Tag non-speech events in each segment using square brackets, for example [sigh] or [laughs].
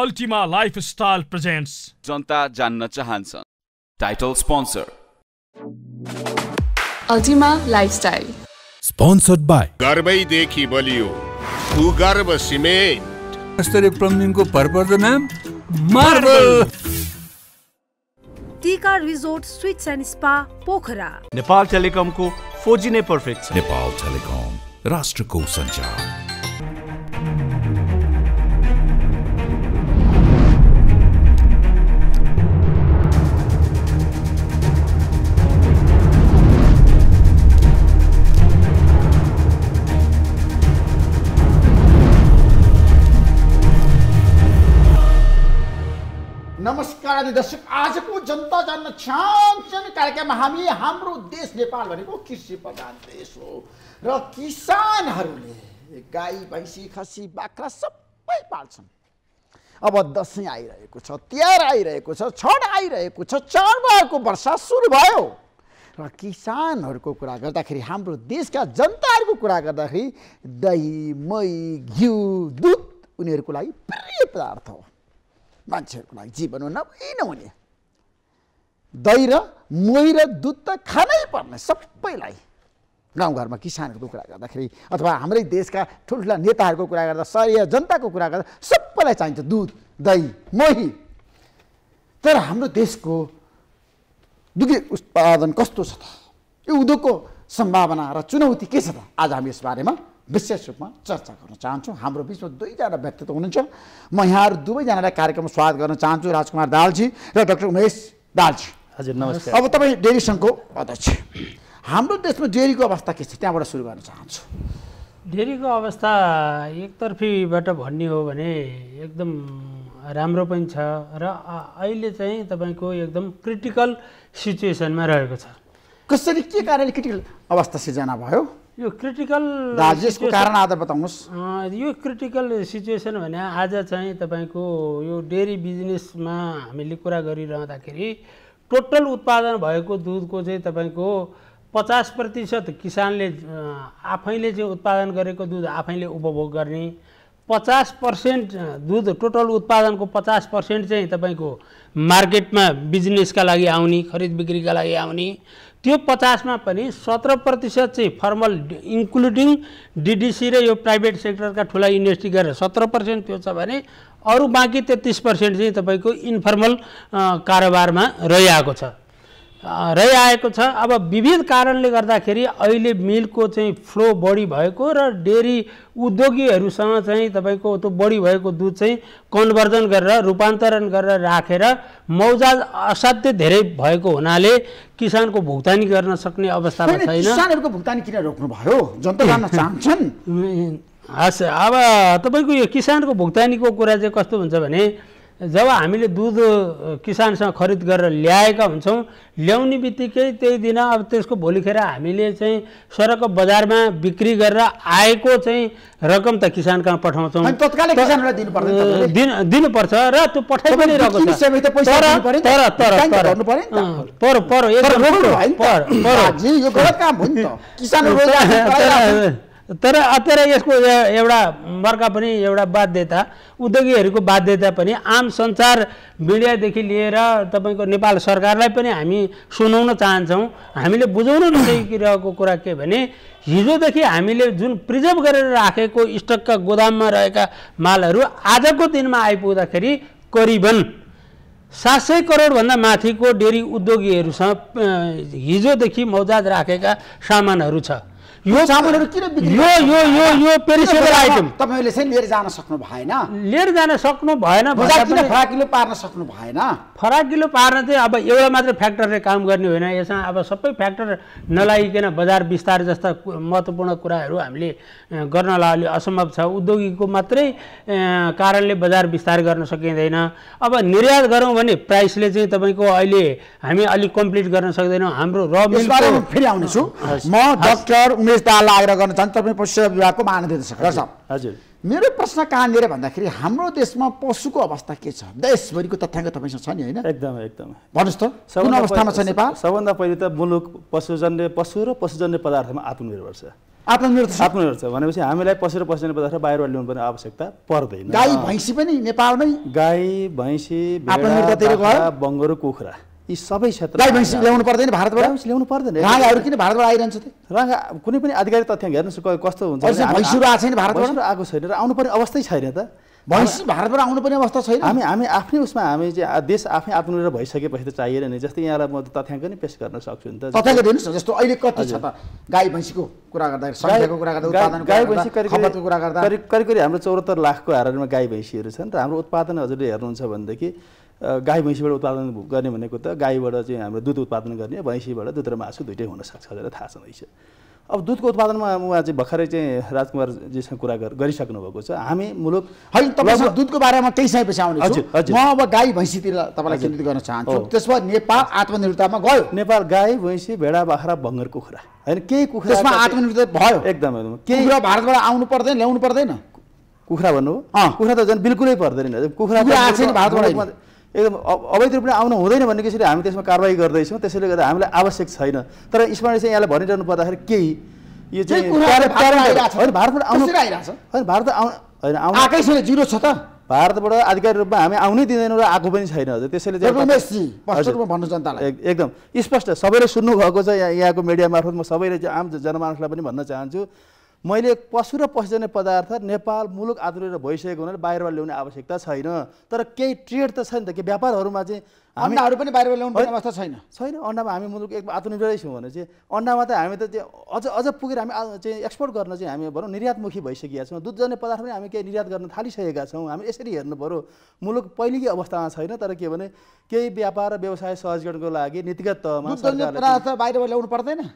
Ultima lifestyle presents जनता जान्न चाहन्छन् title sponsor Ultima lifestyle sponsored by गर्वैदेखि बलियो सिमेन्ट प्लम्बिङको नाम मार्बल टिका रिजोर्ट स्विट्स नेपाल टेलिकमको नै छ नेपाल टेलिकम राष्ट्रको सञ्चार लगानी दर्शक आजको जनता जान्न चाहन्छन् कार्यक्रम हामी हाम्रो देश नेपाल भनेको कृषि प्रधान देश हो र किसानहरूले गाई भैँसी खसी बाख्रा सबै पाल्छन् अब दसैँ आइरहेको छ तिहार आइरहेको छ छठ आइरहेको छ चाडबाडको वर्षा सुरु भयो र किसानहरूको कुरा गर्दाखेरि हाम्रो देशका जनताहरूको कुरा गर्दाखेरि दही मही घिउ दुध उनीहरूको लागि प्रिय पदार्थ हो मान्छेहरूको लागि जीवन नभई नहुने दही र मोही र दुध त खानै पर्ने सबैलाई गाउँघरमा किसानहरूको कुरा गर्दाखेरि अथवा हाम्रै देशका ठुल्ठुला नेताहरूको कुरा गर्दा सय जनताको कुरा गर्दा सबैलाई चाहिन्छ दुध दही मोही तर हाम्रो देशको दुग्ध उत्पादन कस्तो छ त यो उद्योगको सम्भावना र चुनौती के छ त आज हामी यसबारेमा विशेष रूपमा चर्चा गर्न चाहन्छु हाम्रो बिचमा दुईजना व्यक्तित्व हुनुहुन्छ म यहाँहरू दुवैजनालाई कार्यक्रममा स्वागत गर्न चाहन्छु राजकुमार दालजी र डाक्टर उमेश दालजी हजुर नमस्कार अब तपाईँ डेरी सङ्घको अध्यक्ष हाम्रो देशमा डेरीको अवस्था के छ त्यहाँबाट सुरु गर्न चाहन्छु डेरीको अवस्था एकतर्फीबाट भन्ने हो भने एकदम राम्रो पनि छ र अहिले चाहिँ तपाईँको एकदम क्रिटिकल सिचुएसनमा रहेको छ कसरी के कारणले क्रिटिकल अवस्था सिर्जना भयो यो क्रिटिकल राजेशको कारण आज बताउनुहोस् यो क्रिटिकल सिचुएसन भने आज चाहिँ तपाईँको यो डेरी बिजनेसमा हामीले कुरा गरिरहँदाखेरि टोटल उत्पादन भएको दुधको चाहिँ तपाईँको पचास प्रतिशत किसानले आफैले चाहिँ उत्पादन गरेको दुध आफैले उपभोग गर्ने पचास पर्सेन्ट दुध टोटल उत्पादनको पचास पर्सेन्ट चाहिँ तपाईँको मार्केटमा बिजनेसका लागि आउने खरिद बिक्रीका लागि आउने त्यो पचासमा पनि सत्र प्रतिशत चाहिँ फर्मल इन्क्लुडिङ डिडिसी र यो प्राइभेट सेक्टरका ठुला युनिभर्सिटी गरेर सत्र पर्सेन्ट त्यो छ भने अरू बाँकी तेत्तिस पर्सेन्ट चाहिँ तपाईँको इन्फर्मल कारोबारमा रहिआएको छ रहिआएको छ अब विविध कारणले गर्दाखेरि अहिले मिलको चाहिँ फ्लो बढी भएको र डेरी उद्योगीहरूसँग चाहिँ तपाईँको त्यो बढी भएको दुध चाहिँ कन्भर्जन गरेर रूपान्तरण गरेर राखेर मौजाज असाध्य धेरै भएको हुनाले किसानको भुक्तानी गर्न सक्ने अवस्थामा छैन किसानहरूको भुक्तानी किन रोक्नुभयो जनता जान्न [laughs] चाहन्छन् हस् अब तपाईँको यो किसानको भुक्तानीको कुरा चाहिँ कस्तो हुन्छ भने जब हामीले दुध किसानसँग खरिद गरेर ल्याएका हुन्छौँ ल्याउने बित्तिकै त्यही दिन अब त्यसको भोलिखेर हामीले चाहिँ सरको बजारमा बिक्री गरेर आएको चाहिँ रकम त किसान कहाँ पठाउँछौँ दिनुपर्छ र त्यो पठाइ पनि रहेको छ तर तर यसको एउटा वर्ग पनि एउटा बाध्यता उद्योगीहरूको बाध्यता पनि आम सञ्चार मिडियादेखि लिएर तपाईँको नेपाल सरकारलाई पनि हामी सुनाउन चाहन्छौँ हामीले बुझाउन नसकिरहेको [clears throat] कुरा के भने हिजोदेखि हामीले जुन प्रिजर्भ गरेर राखेको स्टकका गोदाममा रहेका मालहरू आजको दिनमा आइपुग्दाखेरि करिबन सात सय करोडभन्दा माथिको डेरी उद्योगीहरूसँग हिजोदेखि मौजाद राखेका सामानहरू छ यो चामलहरू किन यो यो यो यो पेरिसेबल आइटम तपाईँहरूले चाहिँ लिएर जान सक्नु भएन लिएर जान सक्नु भएन फराकिलो पार्न सक्नु भएन फराकिलो पार्न चाहिँ अब एउटा मात्र फ्याक्टरले काम गर्ने होइन यसमा अब सबै फ्याक्टर नलागिकन बजार विस्तार जस्ता महत्त्वपूर्ण कुराहरू हामीले गर्नलाई अलि असम्भव छ उद्योगिकको मात्रै कारणले बजार विस्तार गर्न सकिँदैन अब निर्यात गरौँ भने प्राइसले चाहिँ तपाईँको अहिले हामी अलिक कम्प्लिट गर्न सक्दैनौँ हाम्रो र फेरि आउनेछु म डक्टर विदेश दाललाई आग्रह गर्न चाहन्छ तपाईँ पशु विभागको महानिर्देशक हजुर मेरो प्रश्न कहाँनिर भन्दाखेरि हाम्रो देशमा पशुको अवस्था के छ देशभरिको तथ्याङ्क तपाईँसँग छ नि होइन एकदम एकदम भन्नुहोस् त कुन अवस्थामा छ नेपाल सबभन्दा पहिले त मुलुक पशुजन्य पशु र पशुजन्य पदार्थमा आत्मनिर्भर छ आत्मनिर्भर आत्मनिर्भर छ भनेपछि हामीलाई पशु र पशुजन्य पदार्थ बाहिरबाट ल्याउनुपर्ने आवश्यकता पर्दैन गाई भैँसी पनि नेपालमै गाई भैँसी बङ्गुर कुखुरा यी सबै क्षेत्र ल्याउनु पर्दैन भारतबाट ल्याउनु पर्दैन राँगाहरू किन भारतबाट आइरहन्छ त राँगा कुनै पनि आधिकारिक तथ्य हेर्नुहोस् कस्तो हुन्छ भैँसीहरू आएको छैन भारतबाट आएको छैन र आउनुपर्ने अवस्थै छैन त भैँसी भारतबाट आउनुपर्ने अवस्था छैन हामी हामी आफ्नै उसमा हामी चाहिँ देश आफै आत्मनिर्भर भइसकेपछि त चाहिएन नि जस्तै यहाँलाई म तथ्याङ्क नै पेस गर्न सक्छु नि त तथ्याङ्क दिनुहोस् न जस्तो अहिले कति छ त गाई भैँसीको कुरा गर्दा करिब करिब हाम्रो चौहत्तर लाखको हारमा गाई भैँसीहरू छन् र हाम्रो उत्पादन हजुरले हेर्नुहुन्छ भनेदेखि गाई भैँसीबाट उत्पादन गर्ने भनेको त गाईबाट चाहिँ हाम्रो दुध उत्पादन गर्ने भैँसीबाट दुध र मासु दुइटै हुनसक्छ भनेर थाहा छ रहेछ अब दुधको उत्पादनमा उहाँ चाहिँ भर्खरै चाहिँ राजकुमारजीसँग कुरा गरिसक्नु भएको छ हामी मुलुक दुधको बारेमा केही पछि आउनु म अब गाई भैँसीतिर तपाईँलाई केन्द्रित गर्न चाहन्छु त्यसमा नेपाल आत्मनिर्भरतामा गयो नेपाल गाई भैँसी भेडा बाख्रा भङ्गर कुखुरा होइन केही कुखुरा आत्मनिर्भर भयो एकदम एकदम केही भारतबाट आउनु पर्दैन ल्याउनु पर्दैन कुखुरा भन्नु कुखुरा त झन् बिल्कुलै पर्दैन कुखुरा भारतबाट एकदम अवैध रूपले आउनु हुँदैन भन्ने किसिमले हामी त्यसमा कारवाही गर्दैछौँ त्यसैले गर्दा हामीलाई आवश्यक छैन तर स्मरण चाहिँ यहाँलाई भनिरहनु पर्दाखेरि केही यो चाहिँ भारतबाट आउनु होइन भारत होइन जिरो छ त भारतबाट आधिकारिक रूपमा हामी आउनै दिँदैनौँ र आएको पनि छैन हजुर त्यसैले भन्नु जनतालाई एकदम स्पष्ट सबैले सुन्नुभएको छ यहाँको मिडिया मार्फत म सबैले आम जनमानसलाई पनि भन्न चाहन्छु मैले पशु र पशुजन्य पदार्थ नेपाल मुलुक आधुनिक भइसकेको हुनाले बाहिरबाट ल्याउने आवश्यकता छैन तर केही ट्रेड त छ नि त के व्यापारहरूमा चाहिँ अन्डाहरू पनि बाहिर ल्याउने अवस्था छैन छैन अन्डामा हामी मुलुक एक आत्मनिर्भरै छौँ भने चाहिँ अन्डामा त हामी त चाहिँ अझ अझ पुगेर हामी चाहिँ एक्सपोर्ट गर्न चाहिँ हामी भनौँ निर्यातमुखी भइसकेका छौँ दुधजन्य पदार्थ पनि हामी केही निर्यात गर्न थालिसकेका छौँ हामी यसरी हेर्नु पऱ्यो मुलुक पहिलेकै अवस्थामा छैन तर के भने केही व्यापार र व्यवसाय सहजीकरणको लागि नीतिगत तहमा बाहिरबाट ल्याउनु पर्दैन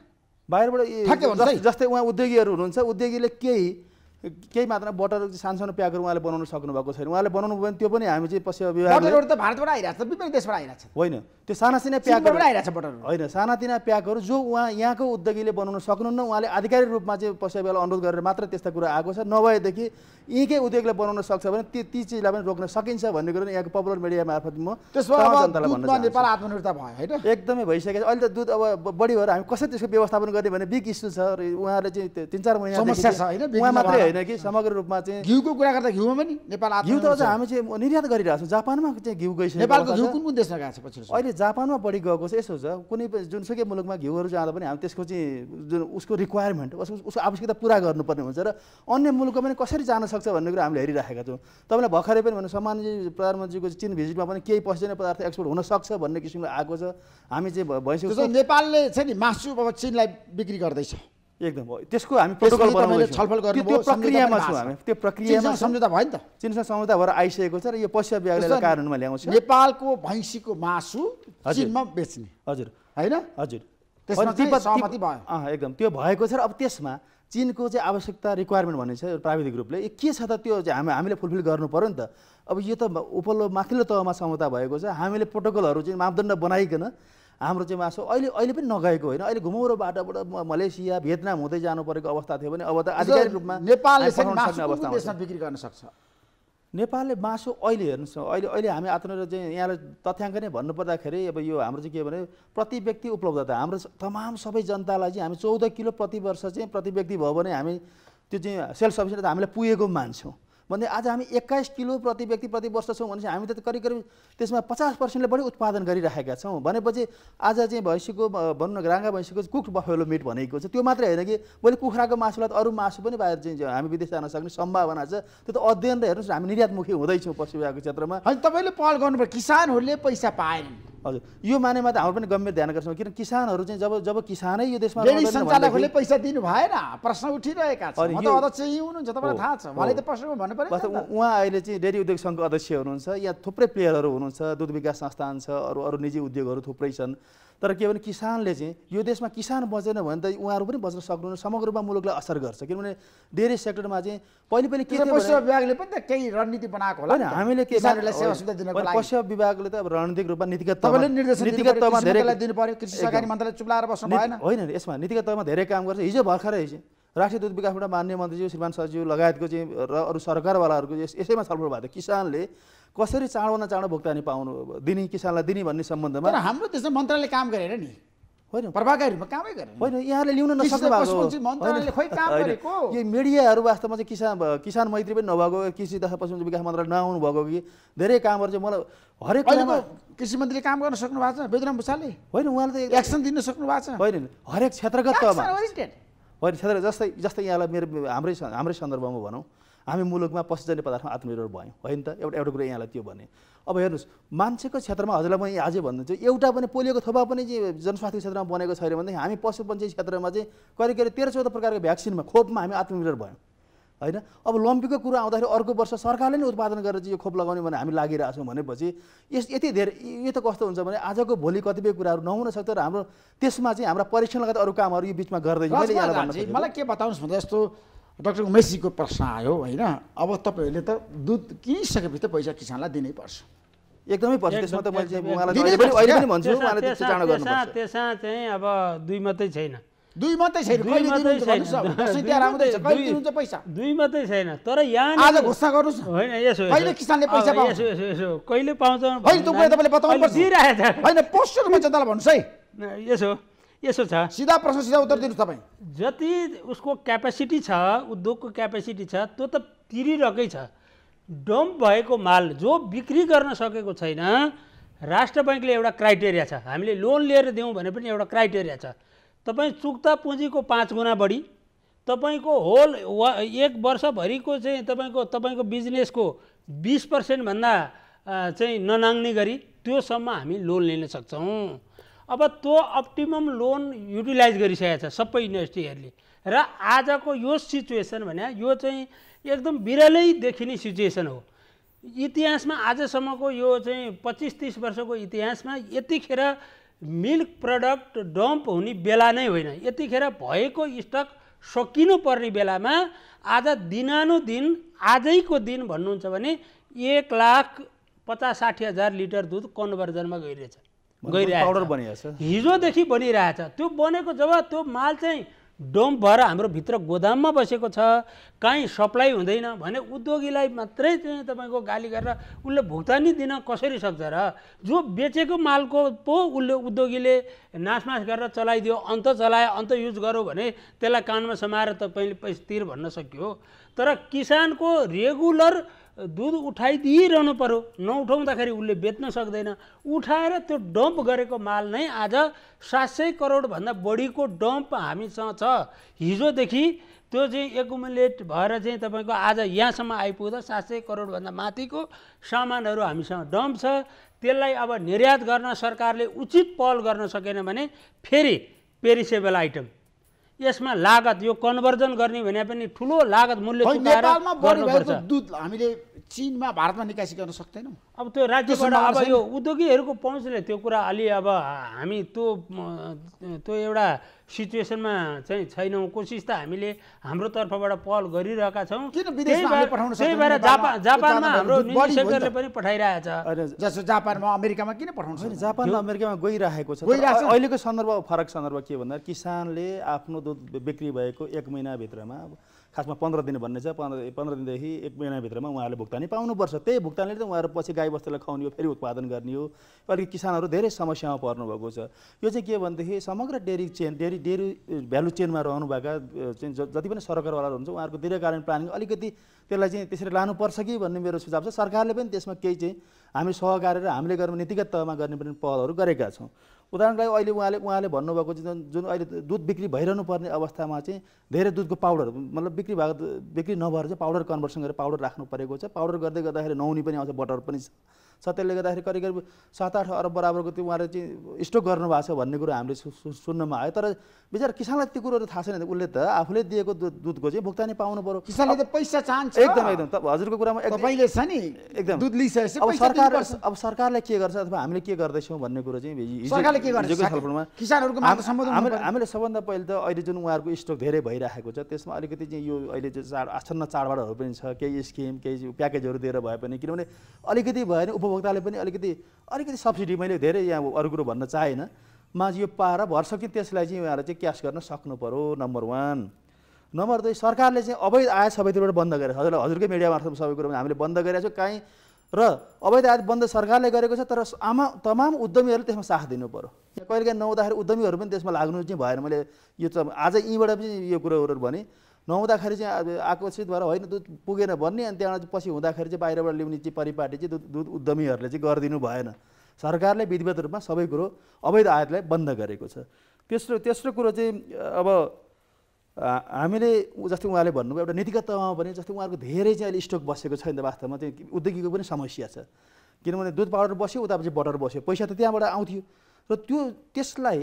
बाहिरबाट जस्तै उहाँ उद्योगीहरू हुनुहुन्छ उद्योगीले केही केही मात्रामा बटरहरू चाहिँ सानसानो प्याकहरू उहाँले बनाउन सक्नुभएको छैन उहाँले बनाउनु भयो भने त्यो पनि हामी चाहिँ पछि बटरहरू त भारतबाट आइरहेको छ विभिन्न देशबाट आइरहेको छ होइन त्यो सानासिना प्याकहरू आइरहेको छ बटर होइन सानातिना प्याकहरू जो उहाँ यहाँको उद्योगीले बनाउन सक्नुहुन्न उहाँले आधिकारिक रूपमा चाहिँ पछि बेला अनुरोध गरेर मात्र त्यस्ता कुरा आएको छ नभएदेखि यहीँकै उद्योगले बनाउन सक्छ भने ती ती चिजलाई पनि रोक्न सकिन्छ भन्ने कुरो यहाँको पपुलर मिडिया मार्फत म नेपाल आत्मनिर्भरता भयो होइन एकदमै भइसकेको छ अहिले त दुध अब बढी भएर हामी कसरी त्यसको व्यवस्थापन गर्ने भने बिग इस्यु छ उहाँले चाहिँ तिन चार महिना उहाँ मात्रै होइन कि समग्र रूपमा चाहिँ घिउको कुरा गर्दा घिउमा पनि नेपाल घिउ त अझ हामी चाहिँ निर्यात गरिरहेको छौँ जापानमा चाहिँ घिउ गइसक्यो नेपालको घिउ कुन कुन देशमा गएको छ पछि अहिले जापानमा बढी गएको छ यसो छ कुनै जुनसुकै मुलुकमा घिउहरू जाँदा पनि हामी त्यसको चाहिँ जुन उसको रिक्वायरमेन्ट उसको उसको आवश्यकता पुरा गर्नुपर्ने हुन्छ र अन्य मुलुकमा पनि कसरी जान सक्छ भन्ने कुरा हामीले हेरिराखेका छौँ तपाईँलाई भर्खरै पनि भन्नु सम्मानजी प्रधानमन्त्रीको चिन भिजिटमा पनि केही पसिजन्य पदार्थ एक्सपोर्ट हुनसक्छ भन्ने किसिमले आएको छ हामी चाहिँ भइसक्यो नेपालले चाहिँ नि मासु अब चिनलाई बिक्री गर्दैछ एकदम हो त्यसको हामी प्रोटोकल छलफल त्यो प्रक्रियामा छौँ हामी त्यो प्रक्रियामा सम्झौता भयो नि त चिनसँग सम्झौता भएर आइसकेको छ र यो पश्चिम विभागले कारणमा ल्याउँछ नेपालको भैँसीको मासु चिनमा बेच्ने हजुर होइन हजुर एकदम त्यो भएको छ र अब त्यसमा चिनको चाहिँ आवश्यकता रिक्वायरमेन्ट भन्ने छ प्राविधिक रूपले के छ त त्यो हामी हामीले फुलफिल गर्नु पऱ्यो नि त अब यो त उपल्लो माथिल्लो तहमा सम्झौता भएको छ हामीले प्रोटोकलहरू चाहिँ मापदण्ड बनाइकन हाम्रो चाहिँ मासु अहिले अहिले पनि नगएको होइन अहिले घुमौरो बाटोबाट मलेसिया भियतनाम हुँदै जानु परेको अवस्था थियो भने अब त आधिकारिक रूपमा नेपालले बिक्री गर्न सक्छ नेपालले मासु अहिले हेर्नुहोस् न अहिले अहिले हामी आफ्नो चाहिँ यहाँलाई तथ्याङ्क नै भन्नुपर्दाखेरि अब यो हाम्रो चाहिँ के भने प्रति व्यक्ति उपलब्धता हाम्रो तमाम सबै जनतालाई चाहिँ हामी चौध किलो प्रति वर्ष चाहिँ प्रति व्यक्ति भयो भने हामी त्यो चाहिँ सेल्फ सफिसियन्ट त हामीलाई पुगेको मान्छौँ भने आज हामी एक्काइस किलो प्रति व्यक्ति प्रति वर्ष छौँ भनेपछि हामी त करिब करिब त्यसमा पचास पर्सेन्टले बढी उत्पादन गरिराखेका छौँ भनेपछि आज चाहिँ भैँसीको भनौँ न राँगा भैँसीको कुक बफेलो मिट भनेको छ त्यो मात्रै होइन कि मैले कुखुराको मासुलाई त अरू मासु पनि बाहिर चाहिँ हामी विदेश जान सक्ने सम्भावना छ त्यो त अध्ययन त हेर्नुहोस् हामी निर्यातमुखी हुँदैछौँ पशु विभागको क्षेत्रमा होइन तपाईँले पहल गर्नुभयो किसानहरूले पैसा पाएन हजुर यो मानेमा त हाम्रो पनि गम्भीर ध्यान गर्छौँ किन किसानहरू चाहिँ जब जब किसानै यो देशमा सञ्चालकहरूले पैसा दिनु भएन प्रश्न उठिरहेका छन् अध्यक्ष यहीँ हुनुहुन्छ तपाईँलाई थाहा छ उहाँले त प्रश्न भन्नु पऱ्यो उहाँ अहिले चाहिँ डेरी उद्योग सङ्घको अध्यक्ष हुनुहुन्छ या थुप्रै प्लेयरहरू हुनुहुन्छ दुध विकास संस्थान छ अरू अरू निजी उद्योगहरू थुप्रै छन् तर के भने किसानले चाहिँ यो देशमा किसान बचेन भने त उहाँहरू पनि बच्न सक्नुहुन्न समग्र रूपमा मुलुकलाई असर गर्छ किनभने धेरै सेक्टरमा चाहिँ पहिले पनि के विभागले पनि त केही रणनीति बनाएको होला हामीले के पश्चिम विभागले त अब रणनीतिक रूपमा नीतिगत नीतिगत तहमा धेरै दिनु कृषि सरकारी मन्त्रालय चुप्लाएर बस्नु भएन होइन यसमा नीतिगत तहमा धेरै काम गर्छ हिजो भर्खरै हिजो राष्ट्रिय दुध विकासबाट मान्य मन्त्रीज्यू श्रीमान सचिव लगायतको चाहिँ र अरू सरकारवालाहरूको यसैमा छलफल भएको थियो किसानले कसरी चाँडो न चाँडो भुक्तानी पाउनु दिने किसानलाई दिने भन्ने सम्बन्धमा हाम्रो त्यसमा मन्त्रालयले काम गरेर नि होइन प्रभावकारी रूपमा कामै होइन यहाँले ल्याउन नसक्नु भएको यो मिडियाहरू वास्तवमा चाहिँ किसान किसान मैत्री पनि नभएको कृषि तथा पशु विकास मन्त्रालय नआउनु भएको कि धेरै कामहरू चाहिँ मलाई हरेक कृषि मन्त्रीले काम गर्न सक्नु भएको छ वेदराम भुषालले होइन उहाँले त एक्सन दिन सक्नु भएको छ होइन हरेक क्षेत्रगत होइन क्षेत्र जस्तै जस्तै यहाँलाई मेरो हाम्रै हाम्रै सन्दर्भमा भनौँ हामी मुलुकमा पसिजन्य पदार्थमा आत्मनिर्भर भयौँ होइन त एउटा एउटा कुरो यहाँलाई त्यो भने अब हेर्नुहोस् मान्छेको क्षेत्रमा हजुरलाई पनि आजै भनिदिन्छु एउटा पनि पोलियोको थोपा पनि जनस्वास्थ्य क्षेत्रमा बनेको छैन भने हामी पशुपन्छी क्षेत्रमा चाहिँ करिब करिब तेह्र चौध प्रकारको भ्याक्सिनमा खोपमा हामी आत्मनिर्भर भयौँ होइन अब लम्पीको कुरो आउँदाखेरि अर्को वर्ष सरकारले नै उत्पादन गरेर चाहिँ यो खोप लगाउने भने हामी लागिरहेछौँ भनेपछि यस यति धेरै यो त कस्तो हुन्छ भने आजको भोलि कतिपय कुराहरू नहुन सक्छ र हाम्रो त्यसमा चाहिँ हाम्रा परीक्षण लगायत अरू कामहरू यो बिचमा गर्दै मलाई के बताउनुहोस् भन्दा यस्तो डाक्टर उमेशजीको प्रश्न आयो होइन अब तपाईँहरूले त दुध किनिसकेपछि त पैसा किसानलाई दिनै पर्छ एकदमै पर्छ त्यसमा त मैले चाहिँ अहिले पनि भन्छु त्यसमा चाहिँ अब दुई मात्रै छैन दुई मात्रै छैन दुई मात्रै छैन तर यहाँ आज घोषणा गर्नुहोस् होइन यसो कहिले किसानले पैसा पाउँछ यसो यसो कहिले पाउँछ होइन पोस्टरमा जनतालाई भन्नुहोस् है यसो यसो छ सिधा प्रश्न सिधा उत्तर दिनुहोस् तपाईँ जति उसको क्यापेसिटी छ उद्योगको क्यापेसिटी छ त्यो त तिरिरहेकै छ डम्प भएको माल जो बिक्री गर्न सकेको छैन राष्ट्र ब्याङ्कले एउटा क्राइटेरिया छ हामीले लोन लिएर दिउँ भने पनि एउटा क्राइटेरिया छ तपाईँ चुक्ता पुँजीको पाँच गुणा बढी तपाईँको होल वा एक वर्षभरिको चाहिँ तपाईँको तपाईँको बिजनेसको बिस पर्सेन्टभन्दा चाहिँ ननाङ्ने गरी त्योसम्म हामी लोन लिन सक्छौँ अब त्यो अप्टिमम लोन युटिलाइज गरिसकेको छ सबै इन्डस्ट्रीहरूले र आजको यो सिचुएसन भने यो चाहिँ एकदम बिरलै देखिने सिचुएसन हो इतिहासमा आजसम्मको यो चाहिँ पच्चिस तिस वर्षको इतिहासमा यतिखेर मिल्क प्रडक्ट डम्प हुने बेला नै होइन यतिखेर भएको स्टक सकिनुपर्ने बेलामा आज दिनानुदिन आजैको दिन भन्नुहुन्छ भने एक लाख पचास साठी हजार लिटर दुध कन्भर्जनमा गइरहेछ गइरहेको हिजोदेखि बनिरहेछ त्यो बनेको जब त्यो माल चाहिँ डोम भएर हाम्रो भित्र गोदाममा बसेको छ काहीँ सप्लाई हुँदैन भने उद्योगीलाई मात्रै चाहिँ तपाईँको गाली गरेर उसले भुक्तानी दिन कसरी सक्छ र जो बेचेको मालको पो उसले उद्योगीले नासमास गरेर चलाइदियो अन्त चलायो अन्त युज गर्यो भने त्यसलाई कानमा समाएर तपाईँले पैसा तिर भन्न सक्यो तर किसानको रेगुलर दुध उठाइदिइरहनु पऱ्यो नउठाउँदाखेरि उसले बेच्न सक्दैन उठाएर त्यो डम्प गरेको माल नै आज सात सय करोडभन्दा बढीको डम्प हामीसँग छ हिजोदेखि त्यो चाहिँ एकुमुलेट भएर चाहिँ तपाईँको आज यहाँसम्म आइपुग्दा सात सय करोडभन्दा माथिको सामानहरू हामीसँग डम्प छ त्यसलाई अब निर्यात गर्न सरकारले उचित पहल गर्न सकेन भने फेरि पेरिसेबल आइटम यसमा लागत यो कन्भर्जन गर्ने भने पनि ठुलो लागत मूल्य नेपालमा दुध हामीले चिनमा भारतमा निकासी गर्न सक्दैनौँ अब त्यो राज्यबाट अब यो उद्योगीहरूको पहुँचले त्यो कुरा अलि अब हामी त्यो त्यो एउटा सिचुएसनमा चाहिँ छैनौँ कोसिस त हामीले हाम्रो तर्फबाट पहल गरिरहेका छौँ त्यही भएर जापानमा हाम्रो सेक्टरले पनि जस्तो जापानमा अमेरिकामा किन पठाउँछ जापान र अमेरिकामा गइरहेको छ अहिलेको सन्दर्भ फरक सन्दर्भ के भन्दा किसानले आफ्नो दुध बिक्री भएको एक महिनाभित्रमा अब खासमा पन्ध्र दिन भन्ने छ पन्ध्र पन्ध्र दिनदेखि एक महिनाभित्रमा उहाँहरूले भुक्तानी पाउनुपर्छ त्यही भुक्तानीले त उहाँहरू पछि गाई गाईबस्तुलाई खुवाउने हो फेरि उत्पादन गर्ने हो अलिकति किसानहरू धेरै समस्यामा पर्नुभएको छ यो चाहिँ के भनेदेखि समग्र dairy chain dairy dairy value चेनमा रहनुभएका जति पनि सरकारवालाहरू हुन्छ उहाँहरूको दीर्घकालीन प्लानिङ अलिकति त्यसलाई चाहिँ त्यसरी लानुपर्छ कि भन्ने मेरो सुझाव छ सरकारले पनि त्यसमा केही चाहिँ हामी सहकार्य गरेर हामीले गर्ने नीतिगत तहमा गर्ने पनि पहलहरू गरेका छौँ उदाहरणको लागि अहिले उहाँले उहाँले भन्नुभएको जुन जुन अहिले दुध बिक्री भइरहनु पर्ने अवस्थामा चाहिँ धेरै दुधको पाउडर मतलब बिक्री भएको बिक्री नभएर चाहिँ पाउडर कन्भर्सन गरेर पाउडर राख्नु परेको छ पाउडर गर्दै गर्दाखेरि नहुने पनि आउँछ बटर पनि छ छ त्यसले गर्दाखेरि करिब करिब सात आठ अरब बराबरको त्यो उहाँले चाहिँ स्टक गर्नुभएको छ भन्ने कुरो हामीले सुन्नमा आयो तर बिचरा किसानलाई त्यो कुरोहरू थाहा छैन उसले त आफूले दिएको दुधको चाहिँ भुक्तानी पाउनु पर्यो किसानले त पैसा चाहन्छ एकदम एकदम हजुरको कुरामा तपाईँले छ नि एकदम दुध लिइसकेपछि अब सरकार अब सरकारले के गर्छ अथवा हामीले के गर्दैछौँ भन्ने कुरो चाहिँ हामीले सबभन्दा पहिले त अहिले जुन उहाँहरूको स्टक धेरै भइरहेको छ त्यसमा अलिकति चाहिँ यो अहिले चाड आसन्न चाडबाडहरू पनि छ केही स्किम केही प्याकेजहरू दिएर भए पनि किनभने अलिकति भयो भने उपभोक्ताले पनि अलिकति अलिकति सब्सिडी मैले धेरै यहाँ अरू कुरो भन्न चाहेन माझ यो पाएर भरसक्यो त्यसलाई चाहिँ उहाँहरू चाहिँ क्यास गर्न सक्नु पऱ्यो नम्बर वान नम्बर दुई सरकारले चाहिँ अवैध आयात सबैतिरबाट बन्द गरेर हजुरलाई हजुरकै मिडिया मार्फत सबै कुरोमा हामीले बन्द गरेका छौँ काहीँ र अवैध आयात बन्द सरकारले गरेको छ तर आमा तमाम उद्यमीहरूले त्यसमा साथ दिनु पऱ्यो कहिलेकाहीँ नहुँदाखेरि उद्यमीहरू पनि त्यसमा लाग्नु चाहिँ भएन मैले यो त आज यहीँबाट पनि यो कुरोहरू भने नहुँदाखेरि चाहिँ आकर्षित भएर होइन दुध पुगेन भन्ने अनि त्यहाँबाट पछि हुँदाखेरि चाहिँ बाहिरबाट ल्याउने चाहिँ परिपाटी चाहिँ दुध दुध उद्यमीहरूले चाहिँ गरिदिनु भएन सरकारले विधिवत रूपमा सबै कुरो अवैध आयातलाई बन्द गरेको छ तेस्रो तेस्रो कुरो चाहिँ अब हामीले जस्तै उहाँले भन्नुभयो एउटा नीतिगत तहमा पनि जस्तै उहाँहरूको धेरै चाहिँ अहिले स्टक बसेको छैन वास्तवमा त्यो उद्योगीको पनि समस्या छ किनभने दुध पाउडर बस्यो उता पछि बटर बस्यो पैसा त त्यहाँबाट आउँथ्यो र त्यो त्यसलाई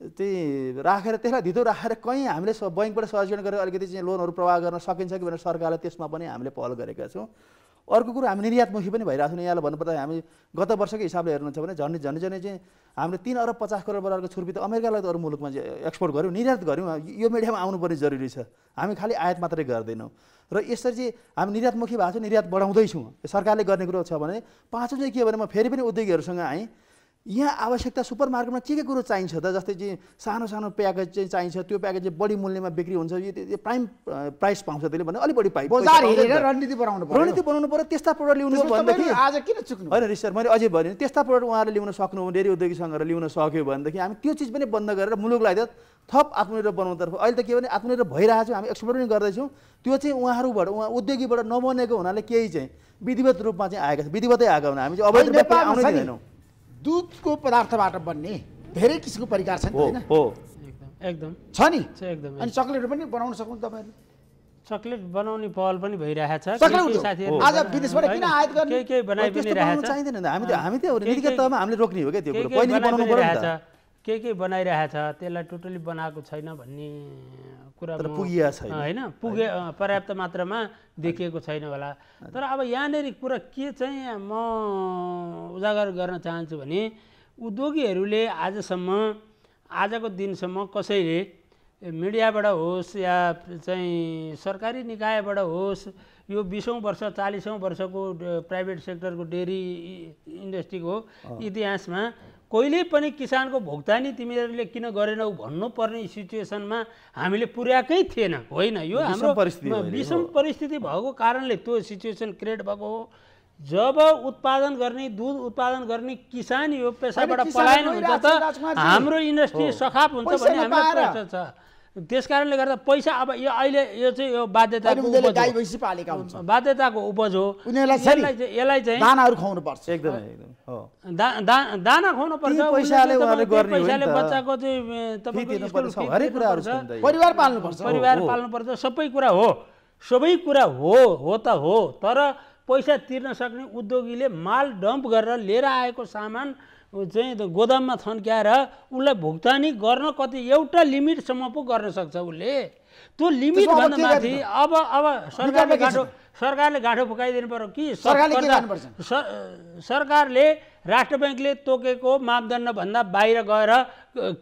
चाहिँ राखेर त्यसलाई धितो राखेर कहीँ हामीले बैङ्कबाट सहजीकरण गरेर अलिकति चाहिँ लोनहरू प्रवाह गर्न सकिन्छ कि भनेर सरकारले त्यसमा पनि हामीले पहल गरेका छौँ अर्को कुरो हामी निर्यातमुखी पनि भइरहेको छौँ यहाँलाई भन्नुपर्दा हामी गत वर्षको हिसाबले हेर्नुहुन्छ भने झन्डै झन् झन् चाहिँ हामीले तिन अरब पचास करोड बराबरको छुर्पी त अमेरिकालाई त अरू मुलुकमा एक्सपोर्ट गऱ्यौँ निर्यात गऱ्यौँ यो मिडियामा आउनुपर्ने जरुरी छ हामी खालि आयात मात्रै गर्दैनौँ र यसरी चाहिँ हामी निर्यातमुखी भएको छौँ निर्यात बढाउँदैछौँ सरकारले गर्ने कुरो छ भने पाँचौँ चाहिँ के भने म फेरि पनि उद्योगीहरूसँग आएँ यहाँ आवश्यकता सुपर मार्केटमा के के कुरो चाहिन्छ त जस्तै चाहिँ सानो सानो प्याकेज चाहिँ चाहिन्छ त्यो प्याकेज चाहिँ बढी मूल्यमा बिक्री हुन्छ यो प्राइम प्राइस पाउँछ त्यसले भने अलिक बढी पाइन्छ रणनीति बनाउनु पर्यो रणनीति बनाउनु पर्यो त्यस्ता प्रडक्ट ल्याउनु भनेदेखि आज किन चुक्नु होइन सर मैले अझै भने त्यस्ता प्रडक्ट उहाँहरूले ल्याउन सक्नु डेरी उद्योगी सङ्घहरू ल्याउन सक्यो भनेदेखि हामी त्यो चिज पनि बन्द गरेर मुलुकलाई त थप आत्मनिर्भर बनाउनुतर्फ अहिले त के भने आत्मनिर्भर भइरहेको छ हामी एक्सपोर्ट पनि गर्दैछौँ त्यो चाहिँ उहाँहरूबाट उहाँ उद्योगीबाट नबनेको हुनाले केही चाहिँ विधिवत रूपमा चाहिँ आएका छ विधिवतै आएको हुना हामी चाहिँ अब दुधको पदार्थबाट बन्ने धेरै किसिमको परिकार छ नि हो एकदम छ नि एकदम अनि चक्लेट पनि बनाउन सक्नुहुन्छ तपाईँहरूले चक्लेट बनाउने पहल पनि भइरहेको छ आज विदेशबाट किन आयात गर्ने के केही बनाइ पनि रहेछ चाहिँदैन हामी हामी त्यो नीतिगत तहमा हामीले रोक्ने हो के त्यो कुरो कहिले बनाउनु पर्यो त के के बनाइरहेछ त्यसलाई टोटली बनाएको छैन भन्ने कुरा पुगिया छैन होइन पुगे पर्याप्त मात्रामा देखिएको छैन होला तर अब यहाँनिर कुरा के चाहिँ म उजागर गर्न चाहन्छु भने उद्योगीहरूले आजसम्म आजको दिनसम्म कसैले मिडियाबाट होस् या चाहिँ सरकारी निकायबाट होस् यो बिसौँ वर्ष चालिसौँ वर्षको प्राइभेट सेक्टरको डेरी इन्डस्ट्रीको इतिहासमा कहिले पनि किसानको भुक्तानी तिमीहरूले किन गरेनौ भन्नुपर्ने सिचुएसनमा हामीले पुर्याएकै थिएन होइन यो हाम्रो विषम परिस्थिति भएको कारणले त्यो सिचुएसन क्रिएट भएको हो जब उत्पादन गर्ने दुध उत्पादन गर्ने किसान यो पेसाबाट पलायन हुन्छ त हाम्रो इन्डस्ट्री सखाप हुन्छ भन्ने हाम्रो प्रश्न छ त्यस कारणले गर्दा पैसा अब यो अहिले यो चाहिँ यो बाध्यताको उपज बाध्यताको उपज हो यसलाई चाहिँ दानाहरू खुवाउनु पर्छ एकदम दाना खुवाउनु पर्छ पैसाले पैसाले बच्चाको चाहिँ तपाईँको हरेक कुराहरू परिवार पाल्नु परिवार सबै कुरा हो सबै कुरा हो हो त हो तर पैसा तिर्न सक्ने उद्योगीले माल डम्प गरेर लिएर आएको सामान चाहिँ गोदाममा थन्क्याएर उसलाई भुक्तानी गर्न कति एउटा लिमिटसम्म पो गर्न सक्छ उसले त्यो भन्दा माथि अब अब सरकारले गाँठो सरकारले गाँठो फुकाइदिनु पर्यो कि सरकारले सरकारले राष्ट्र ब्याङ्कले तोकेको मापदण्डभन्दा बाहिर गएर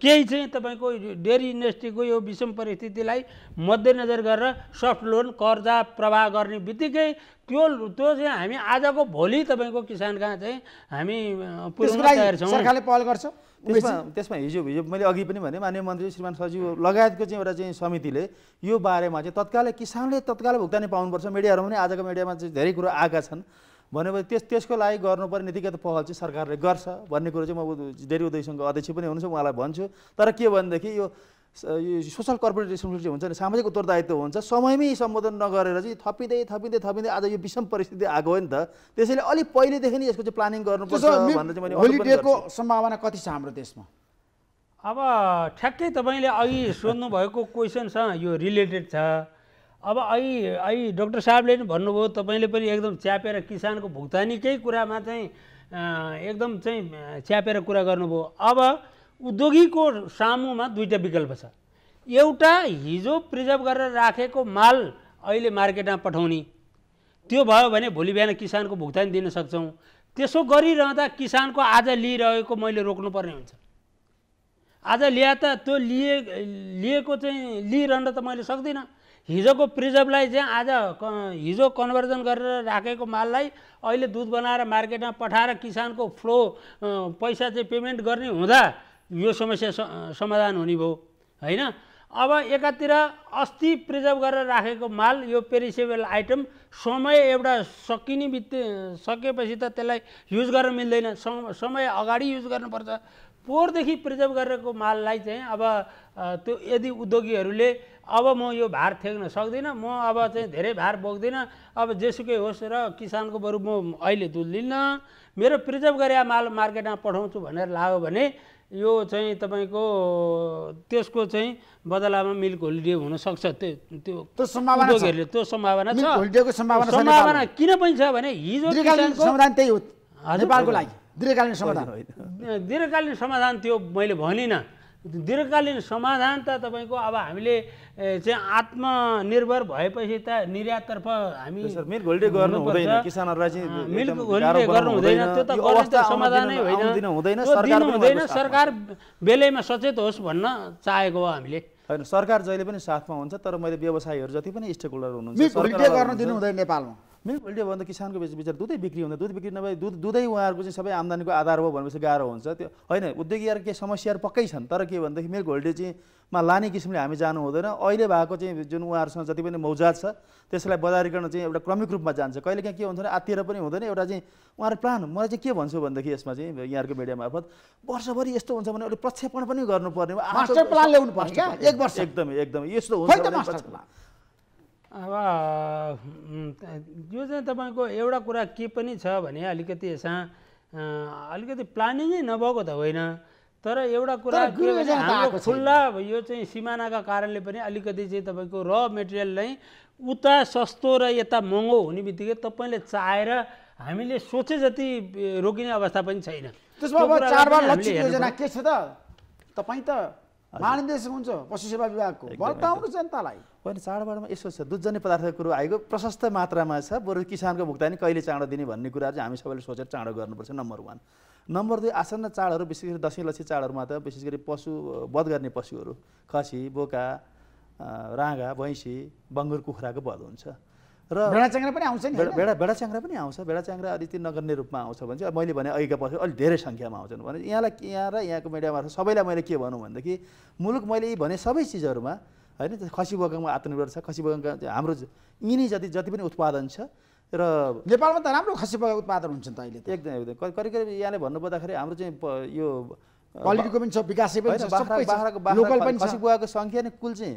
केही चाहिँ तपाईँको डेरी इन्डस्ट्रीको यो विषम परिस्थितिलाई मध्यनजर गरेर सफ्ट लोन कर्जा प्रवाह गर्ने बित्तिकै त्यो त्यो चाहिँ हामी आजको भोलि तपाईँको किसान कहाँ चाहिँ हामी पुर्याउन छौँ सरकारले पहल गर्छौँ त्यसमा त्यसमा हिजो हिजो मैले अघि पनि भने माननीय मन्त्री श्रीमान सचिव लगायतको चाहिँ एउटा चाहिँ समितिले यो बारेमा चाहिँ तत्कालै किसानले तत्काल भुक्तानी पाउनुपर्छ मिडियाहरूमा पनि आजको मिडियामा चाहिँ धेरै कुरो आएका छन् भनेपछि त्यस त्यसको लागि गर्नुपर्ने नीतिगत पहल चाहिँ सरकारले गर्छ भन्ने कुरो चाहिँ म डेरी उदयसँगको अध्यक्ष पनि हुनुहुन्छ उहाँलाई भन्छु तर के भनेदेखि यो यो सोसल कर्पोरेट रेस्पोन्सिबिलिटी हुन्छ नि सामाजिक उत्तरदायित्व हुन्छ समयमै सम्बोधन नगरेर चाहिँ थपिँदै थपिँदै थपिँदै आज यो विषम परिस्थिति आएको हो नि त त्यसैले अलिक पहिलेदेखि नै यसको चाहिँ प्लानिङ गर्नुपर्छ भनेर चाहिँ मैले सम्भावना कति छ हाम्रो देशमा अब ठ्याक्कै तपाईँले अघि सोध्नुभएको क्वेसनसँग यो रिलेटेड छ अब अहिले अहि डक्टर साहबले पनि भन्नुभयो तपाईँले पनि एकदम च्यापेर किसानको भुक्तानीकै कुरामा चाहिँ एकदम चाहिँ च्यापेर कुरा गर्नुभयो अब उद्योगीको सामुमा दुईवटा विकल्प छ एउटा हिजो प्रिजर्भ गरेर राखेको माल अहिले मार्केटमा पठाउने त्यो भयो भने भोलि बिहान किसानको भुक्तानी दिन सक्छौँ त्यसो गरिरहँदा किसानको आज लिइरहेको मैले रोक्नुपर्ने हुन्छ आज ल्या त त्यो लिए लिएको चाहिँ लिइरहन त मैले सक्दिनँ हिजोको प्रिजर्भलाई चाहिँ आज हिजो कन्भर्जन गरेर राखेको माललाई अहिले दुध बनाएर मार्केटमा पठाएर किसानको फ्लो पैसा चाहिँ पेमेन्ट गर्ने हुँदा यो समस्या समाधान हुने भयो होइन अब एकातिर अस्ति प्रिजर्भ गरेर राखेको माल यो पेरिसेबल आइटम समय एउटा सकिने बित्ति सकेपछि त त्यसलाई युज गर्न मिल्दैन समय अगाडि युज गर्नुपर्छ पोहोरदेखि प्रिजर्भ गरेको माललाई चाहिँ अब त्यो यदि उद्योगीहरूले अब म यो भार फ्याँक्न सक्दिनँ म अब चाहिँ धेरै भार बोक्दिनँ अब जेसुकै होस् र किसानको बरु म अहिले दुध लिन्न मेरो प्रिजर्भ गरे माल मार्केटमा पठाउँछु भनेर लाग्यो भने यो चाहिँ तपाईँको त्यसको चाहिँ बदलामा मिल्क होलिडे हुनसक्छ त्यो त्यो त्यो सम्भावना त्यो सम्भावना छ सम्भावना किन पनि छ भने हिजो समाधान त्यही हो नेपालको लागि दीर्घकालीन समाधान दीर्घकालीन समाधान त्यो मैले भनिनँ दीर्घकालीन समाधान त तपाईँको अब हामीले चाहिँ आत्मनिर्भर भएपछि त निर्याततर्फ हामी मिल्क होल्डे गर्नु हुँदैन किसानहरूलाई चाहिँ मिल्क होल्डे गर्नु हुँदैन त्यो त अवस्था समाधानै होइन हुँदैन सरकार बेलैमा सचेत होस् भन्न चाहेको हो हामीले होइन सरकार जहिले पनि साथमा हुन्छ तर मैले व्यवसायीहरू जति पनि स्टेक होल्डर हुनुहुन्छ नेपालमा मिल्क मिल्टे भन्दा किसानको बेच बिचार दुधै बिक्री हुँदैन दुध बिक्री नभए दुध दुधै उहाँहरूको चाहिँ सबै आम्दानीको आधार हो भनेपछि गाह्रो हुन्छ त्यो होइन उद्योगीहरू केही समस्याहरू पक्कै छन् तर के भनेदेखि मिल्क होल्डे मा लाने किसिमले हामी जानु हुँदैन अहिले भएको चाहिँ जुन उहाँहरूसँग जति पनि मौजात छ त्यसलाई बजारीकरण चाहिँ एउटा क्रमिक रूपमा जान्छ कहिले काहीँ के हुन्छ भने आत्तिर पनि हुँदैन एउटा चाहिँ उहाँहरू प्लान मलाई चाहिँ के भन्छु भनेदेखि यसमा चाहिँ यहाँहरूको मिडिया मार्फत वर्षभरि यस्तो हुन्छ भने एउटा प्रक्षेपण पनि गर्नुपर्ने प्लान ल्याउनु एक वर्ष एकदमै एकदमै यस्तो हुन्छ अब यो चाहिँ तपाईँको एउटा कुरा के पनि छ भने अलिकति यसमा अलिकति प्लानिङै नभएको त होइन तर एउटा कुरा खुल्ला यो चाहिँ सिमानाका कारणले पनि अलिकति चाहिँ तपाईँको र मेटेरियल नै उता सस्तो र यता महँगो हुने बित्तिकै तपाईँले चाहेर हामीले सोचे जति रोकिने अवस्था पनि छैन त्यसमा अब चाडबाड लक्षित योजना के छ त तपाईँ त महानिर्देश हुन्छ पशु सेवा विभागको बताउनु जनतालाई होइन चाडबाडमा यसो छ दुधजन्य पदार्थको कुरो आएको प्रशस्त मात्रामा छ बरु किसानको भुक्तानी कहिले चाँडो दिने भन्ने कुरा चाहिँ हामी सबैले सोचेर चाँडो गर्नुपर्छ नम्बर वान नम्बर दुई आसन्न चाडहरू विशेष गरी दसैँ लक्षी चाडहरूमा त विशेष गरी पशु वध गर्ने पशुहरू खसी बोका राँगा भैँसी बङ्गुर कुखुराको वध हुन्छ र भेडा च्याङ्रा पनि आउँछ नि भेडा भेडा च्याङ्रा पनि आउँछ भेडा च्याङ्रा अलिकति नगर्ने रूपमा आउँछ भने चाहिँ मैले भने अहिलेका पछि अलिक धेरै सङ्ख्यामा आउँछन् भने यहाँलाई यहाँ र यहाँको मिडिया मार्फत सबैलाई मैले के भनौँ भनेदेखि मुलुक मैले भने सबै चिजहरूमा होइन खसी बगानमा आत्मनिर्भर छ खसी बगानका हाम्रो यिनी जति जति पनि उत्पादन छ र नेपालमा त राम्रो खसी बगान उत्पादन हुन्छ त अहिले एकदम एकदम करिब करिब यहाँले भन्नुपर्दाखेरि हाम्रो चाहिँ यो क्वालिटीको पनि छ विकासै पनि छ बाख्राको बाख्राको खसी बुवाको सङ्ख्या नै कुल चाहिँ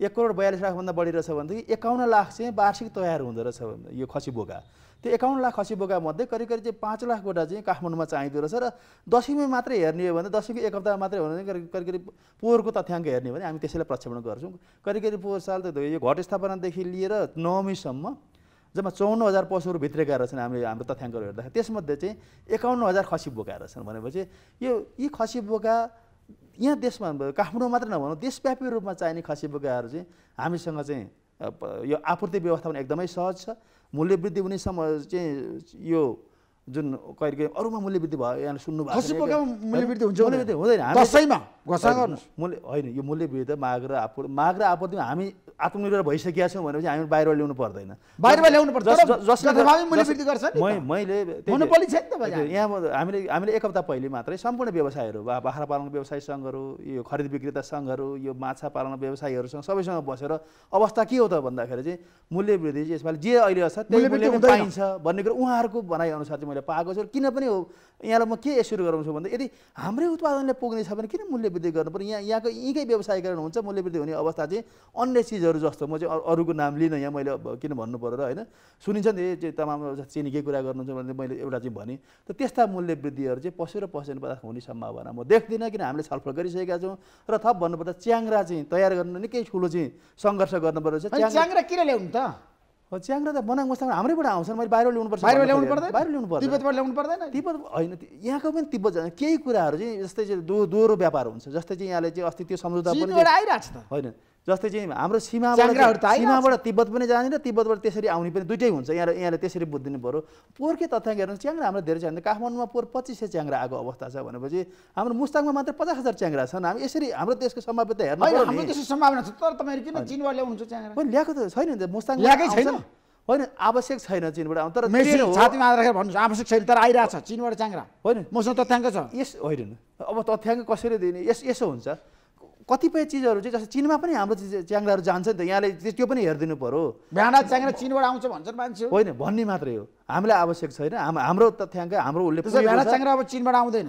एक करोड बयालिस लाखभन्दा बढी रहेछ भनेदेखि एकाउन्न लाख चाहिँ वार्षिक तयार हुँदो रहेछ यो खसी बोका त्यो एकाउन्न लाख खसी बोकामध्ये करिब करिब चाहिँ पाँच लाख गोटा चाहिँ काठमाडौँमा चाहिँदो रहेछ र दसैँमा मात्रै हेर्ने हो भने दसैँको एक हप्ता मात्रै हो भने करिब करिब पोहोरको तथ्याङ्क हेर्ने भने हामी त्यसैलाई प्रक्षेपण गर्छौँ करिब करिब पोहोर साल त यो घट स्थापनादेखि लिएर नवमीसम्म जम्मा चौन्न हजार पशुहरू भित्रेका रहेछन् हामीले हाम्रो तथ्याङ्कहरू हेर्दाखेरि त्यसमध्ये चाहिँ एकाउन्न हजार खसी बोका रहेछन् भनेपछि यो यी खसी बोका यहाँ देशमा काठमाडौँ मात्रै नभनौँ देशव्यापी रूपमा चाहिने खसी बोकाहरू चाहिँ हामीसँग चाहिँ यो आपूर्ति व्यवस्था पनि एकदमै सहज छ मूल्यवृद्धि हुने समय चाहिँ यो जुन कहिले अरूमा मूल्यवृद्धि भयो यहाँ सुन्नुभयो मूल्य वृद्धि हुन्छ मूल्य वृद्धि हुँदैन घोषणा गर्नुहोस् मूल्य होइन यो मूल्य विरुद्ध माग र आपूर्ति माग र आपूर्तिमा हामी आत्मनिर्भर भइसकेका छौँ भनेपछि हामी बाहिर ल्याउनु पर्दैन मैले यहाँ हामीले हामीले एक हप्ता पहिले मात्रै सम्पूर्ण व्यवसायहरू बाख्रा पालन व्यवसाय सङ्घहरू यो खरिद विक्रेता सङ्घहरू यो माछा पालन व्यवसायीहरूसँग सबैसँग बसेर अवस्था के हो त भन्दाखेरि चाहिँ मूल्य वृद्धि चाहिँ यसपालि जे अहिले छ त्यही मूल्य पाइन्छ भन्ने कुरो उहाँहरूको भनाइअनुसार चाहिँ मैले पाएको छु किन पनि हो यहाँलाई म के एस्योर गराउँछु भन्दा यदि हाम्रै उत्पादनले पुग्ने छ भने किन मूल्य मूल्यवृद्धि गर्नु पर्यो यहाँ यहाँको यहीँकै व्यवसायीकरण हुन्छ मूल्यवृद्धि हुने अवस्था चाहिँ अन्य चिजहरू जस्तो म चाहिँ अरूको नाम लिन यहाँ मैले किन भन्नु पऱ्यो र होइन सुनिन्छ नि त्यो तमाम चिनीकै कुरा गर्नुहुन्छ भने मैले एउटा चाहिँ भने त त्यस्ता मूल्यवृद्धिहरू चाहिँ पसेर र पदार्थ हुने सम्भावना म देख्दिनँ किन हामीले छलफल गरिसकेका छौँ र थप भन्नुपर्दा च्याङ्रा चाहिँ तयार गर्नु निकै ठुलो चाहिँ सङ्घर्ष गर्नुपर्छ च्याङ्रा किन ल्याउनु त च्याङ्रा त बनाङ मसँग हाम्रैबाट आउँछ मैले बाहिर पर्छ बाहिर ल्याउनु पर्दैन बाहिर ल्याउनु पर्छ तिब्बतबाट ल्याउनु पर्दैन तिब्बत होइन यहाँको पनि तिब्बत जान्छ केही कुराहरू चाहिँ जस्तै चाहिँ दोहोरो व्यापार हुन्छ जस्तै चाहिँ यहाँले चाहिँ अस्ति त्यो सम्झौता पनि आइरहेको छ त होइन जस्तै चाहिँ हाम्रो सीमाबाट सीमाबाट तिब्बत पनि जाने र तिब्बतबाट त्यसरी आउने पनि दुइटै हुन्छ यहाँ यहाँले त्यसरी बुझिदिनु पऱ्यो पोहोरकै तथ्याङ्क हेर्नु च्याङ्रा हाम्रो धेरै छ काठमाडौँमा पोहोर पच्चिस सय च्याङ्रा आएको अवस्था छ भनेपछि हाम्रो मुस्ताङमा मात्र पचास हजार च्याङ्रा छन् हामी यसरी हाम्रो देशको सम्भाव्यता हेर्नु सम्भावना छ तर तपाईँहरू किन चिनबाट ल्याउनुहुन्छ च्याङ्रा ल्याएको त छैन नि त मुस्ताङ ल्याएकै छैन होइन आवश्यक छैन चिनबाट आउनु तर छातीमा राखेर भन्नु आवश्यक छैन तर आइरहेको छ चिनबाट च्याङ्रा होइन मसँग तथ्याङ्क छ यस होइन अब तथ्याङ्क कसरी दिने यस यसो हुन्छ कतिपय चिजहरू चाहिँ जस्तो चिनमा पनि हाम्रो च्याङ्राहरू जान्छ नि त यहाँले त्यो पनि हेरिदिनु पऱ्यो भ्याडा च्याङ्रा चिनबाट आउँछ भन्छन् मान्छे होइन भन्ने मात्रै हो हामीलाई आवश्यक छैन हाम्रो तथ्याङ्क हाम्रो उसले भ्याडा च्याङ्रा अब चिनबाट आउँदैन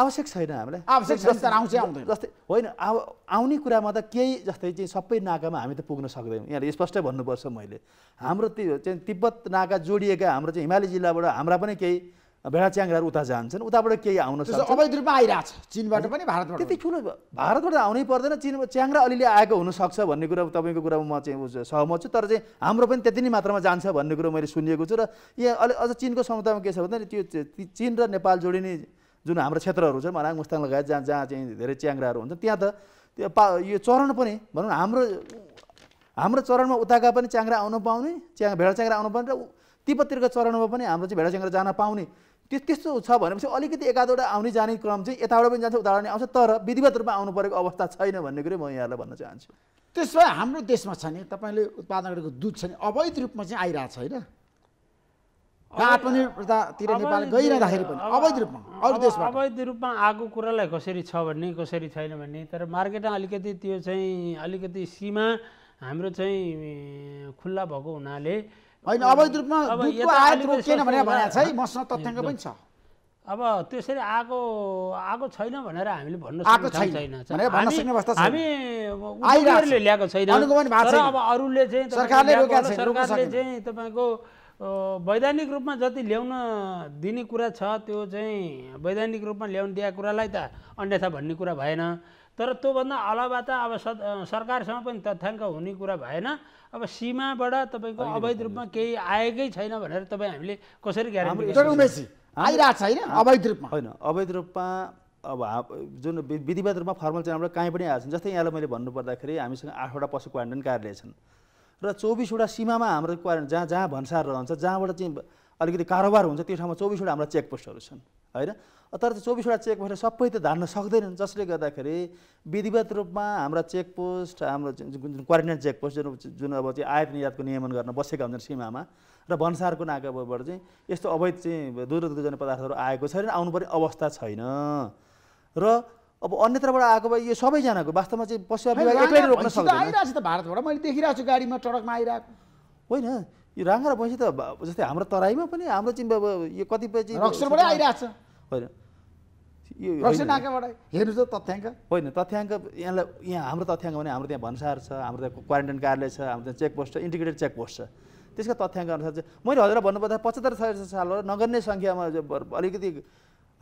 आवश्यक छैन हामीलाई आवश्यक आउँदैन जस्तै होइन अब आउने कुरामा त केही जस्तै चाहिँ सबै नाकामा हामी त पुग्न सक्दैनौँ यहाँले स्पष्ट भन्नुपर्छ मैले हाम्रो त्यो चाहिँ तिब्बत नाका जोडिएका हाम्रो चाहिँ हिमाली जिल्लाबाट हाम्रा पनि केही भेडा गरेर उता जान्छन् उताबाट केही आउन सक्छ अवैध रूपमा आइरहेछ चिनबाट पनि भारतबाट त्यति ठुलो भारतबाट आउनै पर्दैन चिन च्याङ्रा अलिअलि आएको हुनसक्छ भन्ने कुरा तपाईँको कुरामा म चाहिँ सहमत छु तर चाहिँ हाम्रो पनि त्यति नै मात्रामा जान्छ भन्ने कुरो मैले सुनिएको छु र यहाँ अलि अझ चिनको समतामा के छ भन्दा त्यो चिन र नेपाल जोडिने जुन हाम्रो क्षेत्रहरू छ मराङ मुस्ताङ लगायत जहाँ जहाँ चाहिँ धेरै च्याङ्राहरू हुन्छ त्यहाँ त त्यो पा यो चरण पनि भनौँ हाम्रो हाम्रो चरणमा उताका पनि च्याङ्रा आउन पाउने च्याङ भेडा च्याङ्रा आउन पाउने र तिब्बततिरको चरणमा पनि हाम्रो चाहिँ भेडा च्याङ्रा जान पाउने त्यो त्यस्तो छ भनेपछि अलिकति एकाधवटा आउने जाने क्रम चाहिँ यताबाट पनि जान्छ उताबाट पनि आउँछ तर विधिवत रूपमा आउनु परेको अवस्था छैन भन्ने कुरो म यहाँलाई भन्न चाहन्छु त्यसो भए हाम्रो देशमा छ नि तपाईँले उत्पादन गरेको दुध छ नि अवैध रूपमा चाहिँ आइरहेको छ आत्मनिर्भरतातिर नेपाल गइरहँदाखेरि पनि अवैध रूपमा अरू देशमा अवैध रूपमा आएको कुरालाई कसरी छ भन्ने कसरी छैन भन्ने तर मार्केटमा अलिकति त्यो चाहिँ अलिकति सीमा हाम्रो चाहिँ खुल्ला भएको हुनाले होइन अवैध रूपमा दुधको आयात रोकिएन भनेर भनेको छ है [laughs] मसँग तथ्याङ्क पनि छ अब त्यसरी आएको आएको छैन भनेर हामीले भन्न छैन हामी ल्याएको छैन तर अब अरूले चाहिँ सरकारले चाहिँ तपाईँको वैधानिक रूपमा जति ल्याउन दिने कुरा छ त्यो चाहिँ वैधानिक रूपमा ल्याउन दिएको कुरालाई त अन्यथा भन्ने कुरा भएन तर त्योभन्दा अलावा त अब सरकारसँग पनि तथ्याङ्क हुने कुरा भएन अब सीमाबाट तपाईँको अवैध रूपमा केही आएकै छैन भनेर तपाईँ हामीले कसरी ग्यारेन्टी आइरहेको होइन अवैध रूपमा होइन अवैध रूपमा अब जुन विधिवत रूपमा फर्मल च्यानलबाट काहीँ पनि आएको छ जस्तै यहाँलाई मैले भन्नुपर्दाखेरि हामीसँग आठवटा पशु क्वारेन्टाइन कार्यालय छन् र चौबिसवटा सीमामा हाम्रो क्वारेन्ट जहाँ जहाँ भन्सार रहन्छ जहाँबाट चाहिँ अलिकति कारोबार हुन्छ त्यो ठाउँमा चौबिसवटा हाम्रा चेकपोस्टहरू छन् होइन तर त्यो चौबिसवटा चेकपोस्ट सबै त धान्न सक्दैनन् जसले गर्दाखेरि विधिवत रूपमा हाम्रा चेकपोस्ट हाम्रो जुन क्वारेन्टाइन चेकपोस्ट जुन जुन अब चाहिँ आयात निर्यातको नियमन गर्न बसेका हुन्छन् सीमामा र भन्सारको नाकाबाट चाहिँ यस्तो अवैध चाहिँ दुध दुधजन्य पदार्थहरू आएको छैन आउनु अवस्था छैन र अब अन्यत्रबाट आएको भए यो सबैजनाको वास्तवमा चाहिँ पश्चिम एक्लै रोक्न सक्छ भारतबाट मैले देखिरहेको छु गाडीमा ट्रकमा आइरहेको होइन यो राँगा र भैँसी त जस्तै हाम्रो तराईमा पनि हाम्रो चाहिँ यो कतिपय चाहिँ आइरहेको छ होइन आँखाबाट हेर्नु त तथ्याङ्क होइन तथ्याङ्क यहाँलाई यहाँ हाम्रो तथ्याङ्क भने हाम्रो त्यहाँ भन्सार छ हाम्रो त्यहाँ क्वारेन्टाइन कार्यालय छ हाम्रो त्यहाँ चेकपोस्ट छ इन्टिग्रेटेड चेकपोस्ट छ त्यसको तथ्याङ्क अनुसार चाहिँ मैले हजुरलाई भन्नुपर्दा पचहत्तर सालबाट नगर्ने सङ्ख्यामा अलिकति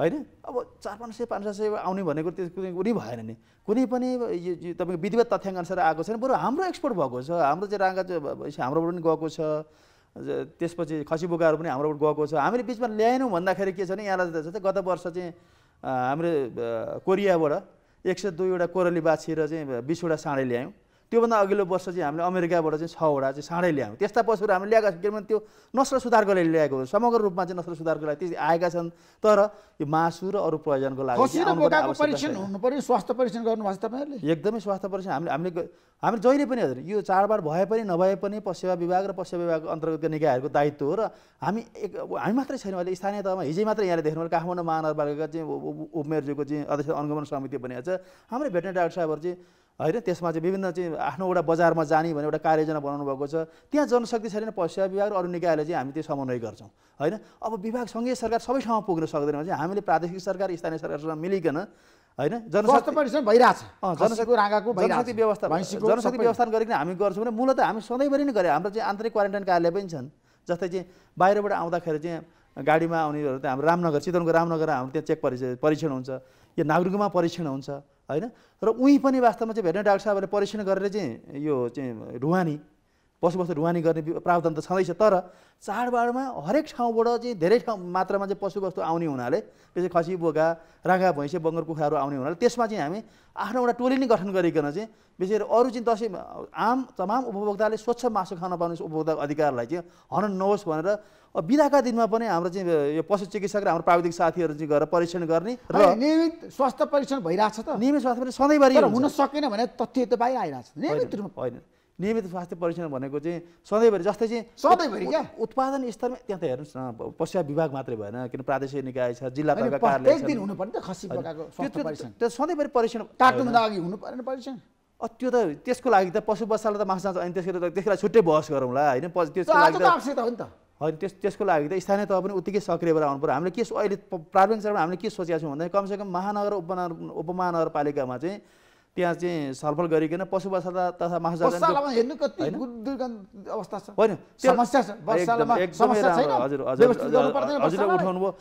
होइन अब चार पाँच सय पाँच सय आउने भनेको त्यो कुनै भएन नि कुनै पनि यो तपाईँको विधिवत तथ्याङ्क अनुसार आएको छैन बरु हाम्रो एक्सपोर्ट भएको छ हाम्रो चाहिँ राँगा हाम्रोबाट पनि गएको छ त्यसपछि खसी बोकाहरू पनि हाम्रोबाट गएको छ हामीले बिचमा ल्याएनौँ भन्दाखेरि के छ भने यहाँलाई गत वर्ष चाहिँ हाम्रो कोरियाबाट एक सय दुईवटा कोरली बाछी चाहिँ बिसवटा साँडे ल्यायौँ त्योभन्दा अघिल्लो वर्ष चाहिँ हामीले अमेरिकाबाट चाहिँ छवटा चाहिँ साँडै ल्यायौँ त्यस्ता पशुहरू हामीले ल्याएका छौँ किनभने त्यो नस्ल सुधारको लागि ल्याएको हो समग्र रूपमा चाहिँ नस्ल सुधारको लागि त्यति आएका छन् तर यो मासु र अरू प्रयोजनको लागि परीक्षण हुनु स्वास्थ्य परीक्षण गर्नुभएको छ तपाईँहरूले एकदमै स्वास्थ्य परीक्षण हामीले हामीले हामी जहिले पनि हजुर यो चाडबाड भए पनि नभए पनि पशुवा विभाग र पशुवा विभाग अन्तर्गतका निकायहरूको दायित्व हो र हामी एक हामी मात्रै छैनौँ अहिले स्थानीय तहमा हिजै मात्रै यहाँले देख्नु भयो काठमाडौँ महानगरपालिका चाहिँ उपमेयरज्यूको चाहिँ अध्यक्ष अनुगमन समिति बनिएको छ हाम्रो भेटनेरी डाक्टर साहबहरू चाहिँ होइन त्यसमा चाहिँ विभिन्न चाहिँ आफ्नो एउटा बजारमा जाने भने एउटा कार्ययोजना बनाउनु भएको छ त्यहाँ जनशक्ति छैन पश्चिम विभाग र अरू निकायले चाहिँ हामी त्यो समन्वय गर्छौँ होइन अब विभाग सङ्घीय सरकार सबै ठाउँमा पुग्न सक्दैन भने चाहिँ हामीले प्रादेशिक सरकार स्थानीय सरकारसँग मिलिकन होइन जनशक्ति भइरहेछ जनशक्ति व्यवस्था जनशक्ति व्यवस्था गरिकन हामी गर्छौँ र मूलत हामी सधैँभरि नै गऱ्यौँ हाम्रो चाहिँ आन्तरिक क्वारेन्टाइन कार्यालय पनि छन् जस्तै चाहिँ बाहिरबाट आउँदाखेरि चाहिँ गाडीमा आउनेहरू त हाम्रो रामनगर चितवनको रामनगर हाम्रो त्यहाँ चेक परीक्षण हुन्छ यो नागरिकमा परीक्षण हुन्छ होइन र उहीँ पनि वास्तवमा चाहिँ भेटनरी डाक्टर साहबहरूले परीक्षण गरेर चाहिँ यो चाहिँ रुवानी पशुवस्तु ढुवानी गर्ने प्रावधान त छँदैछ तर चाडबाडमा हरेक ठाउँबाट चाहिँ धेरै ठाउँ मात्रामा चाहिँ पशुवस्तु आउने हुनाले त्यसै खसी बोका राँगा भैँसे बङ्गर कुखुराहरू आउने हुनाले त्यसमा चाहिँ हामी आफ्नो एउटा टोली नै गठन गरिकन चाहिँ विशेष अरू चाहिँ दसैँ आम तमाम उपभोक्ताले स्वच्छ मासु खान पाउने उपभोक्ता अधिकारलाई चाहिँ हनन नहोस् भनेर बिदाका दिनमा पनि हाम्रो चाहिँ यो पशु चिकित्सक र हाम्रो प्राविधिक साथीहरू चाहिँ गएर परीक्षण गर्ने र नियमित स्वास्थ्य परीक्षण भइरहेको छ त नियमित स्वास्थ्य परीक्षण सधैँभरि हुन सकेन भने तथ्य त बाहिर छ नियमित रूपमा नियमित स्वास्थ्य परीक्षण भनेको चाहिँ सधैँभरि जस्तै चाहिँ सधैँभरि क्या उत्पादन स्तरमा त्यहाँ त हेर्नुहोस् न पश्चिम विभाग मात्रै भएन किन प्रादेशिक निकाय छ जिल्ला त्यो सधैँभरि परीक्षण हुनु परेन परीक्षण त्यो त त्यसको लागि त पशु बच्चालाई त मासु जान्छ अनि त्यसको त्यसलाई छुट्टै बहस गरौँला होइन त्यसको लागि त होइन त्यस त्यसको लागि त स्थानीय तह पनि उत्तिकै सक्रिय भएर आउनु पऱ्यो हामीले के अहिले प्रारम्भिक चरणमा हामीले के सोचेका छौँ भन्दा कमसेकम महानगर उपनगर उपमहानगरपालिकामा चाहिँ त्यहाँ चाहिँ छलफल गरिकन पशु बसाला तथा महासालामा हेर्नु कति अवस्था छ समस्या छ हजुर उठाउनु भयो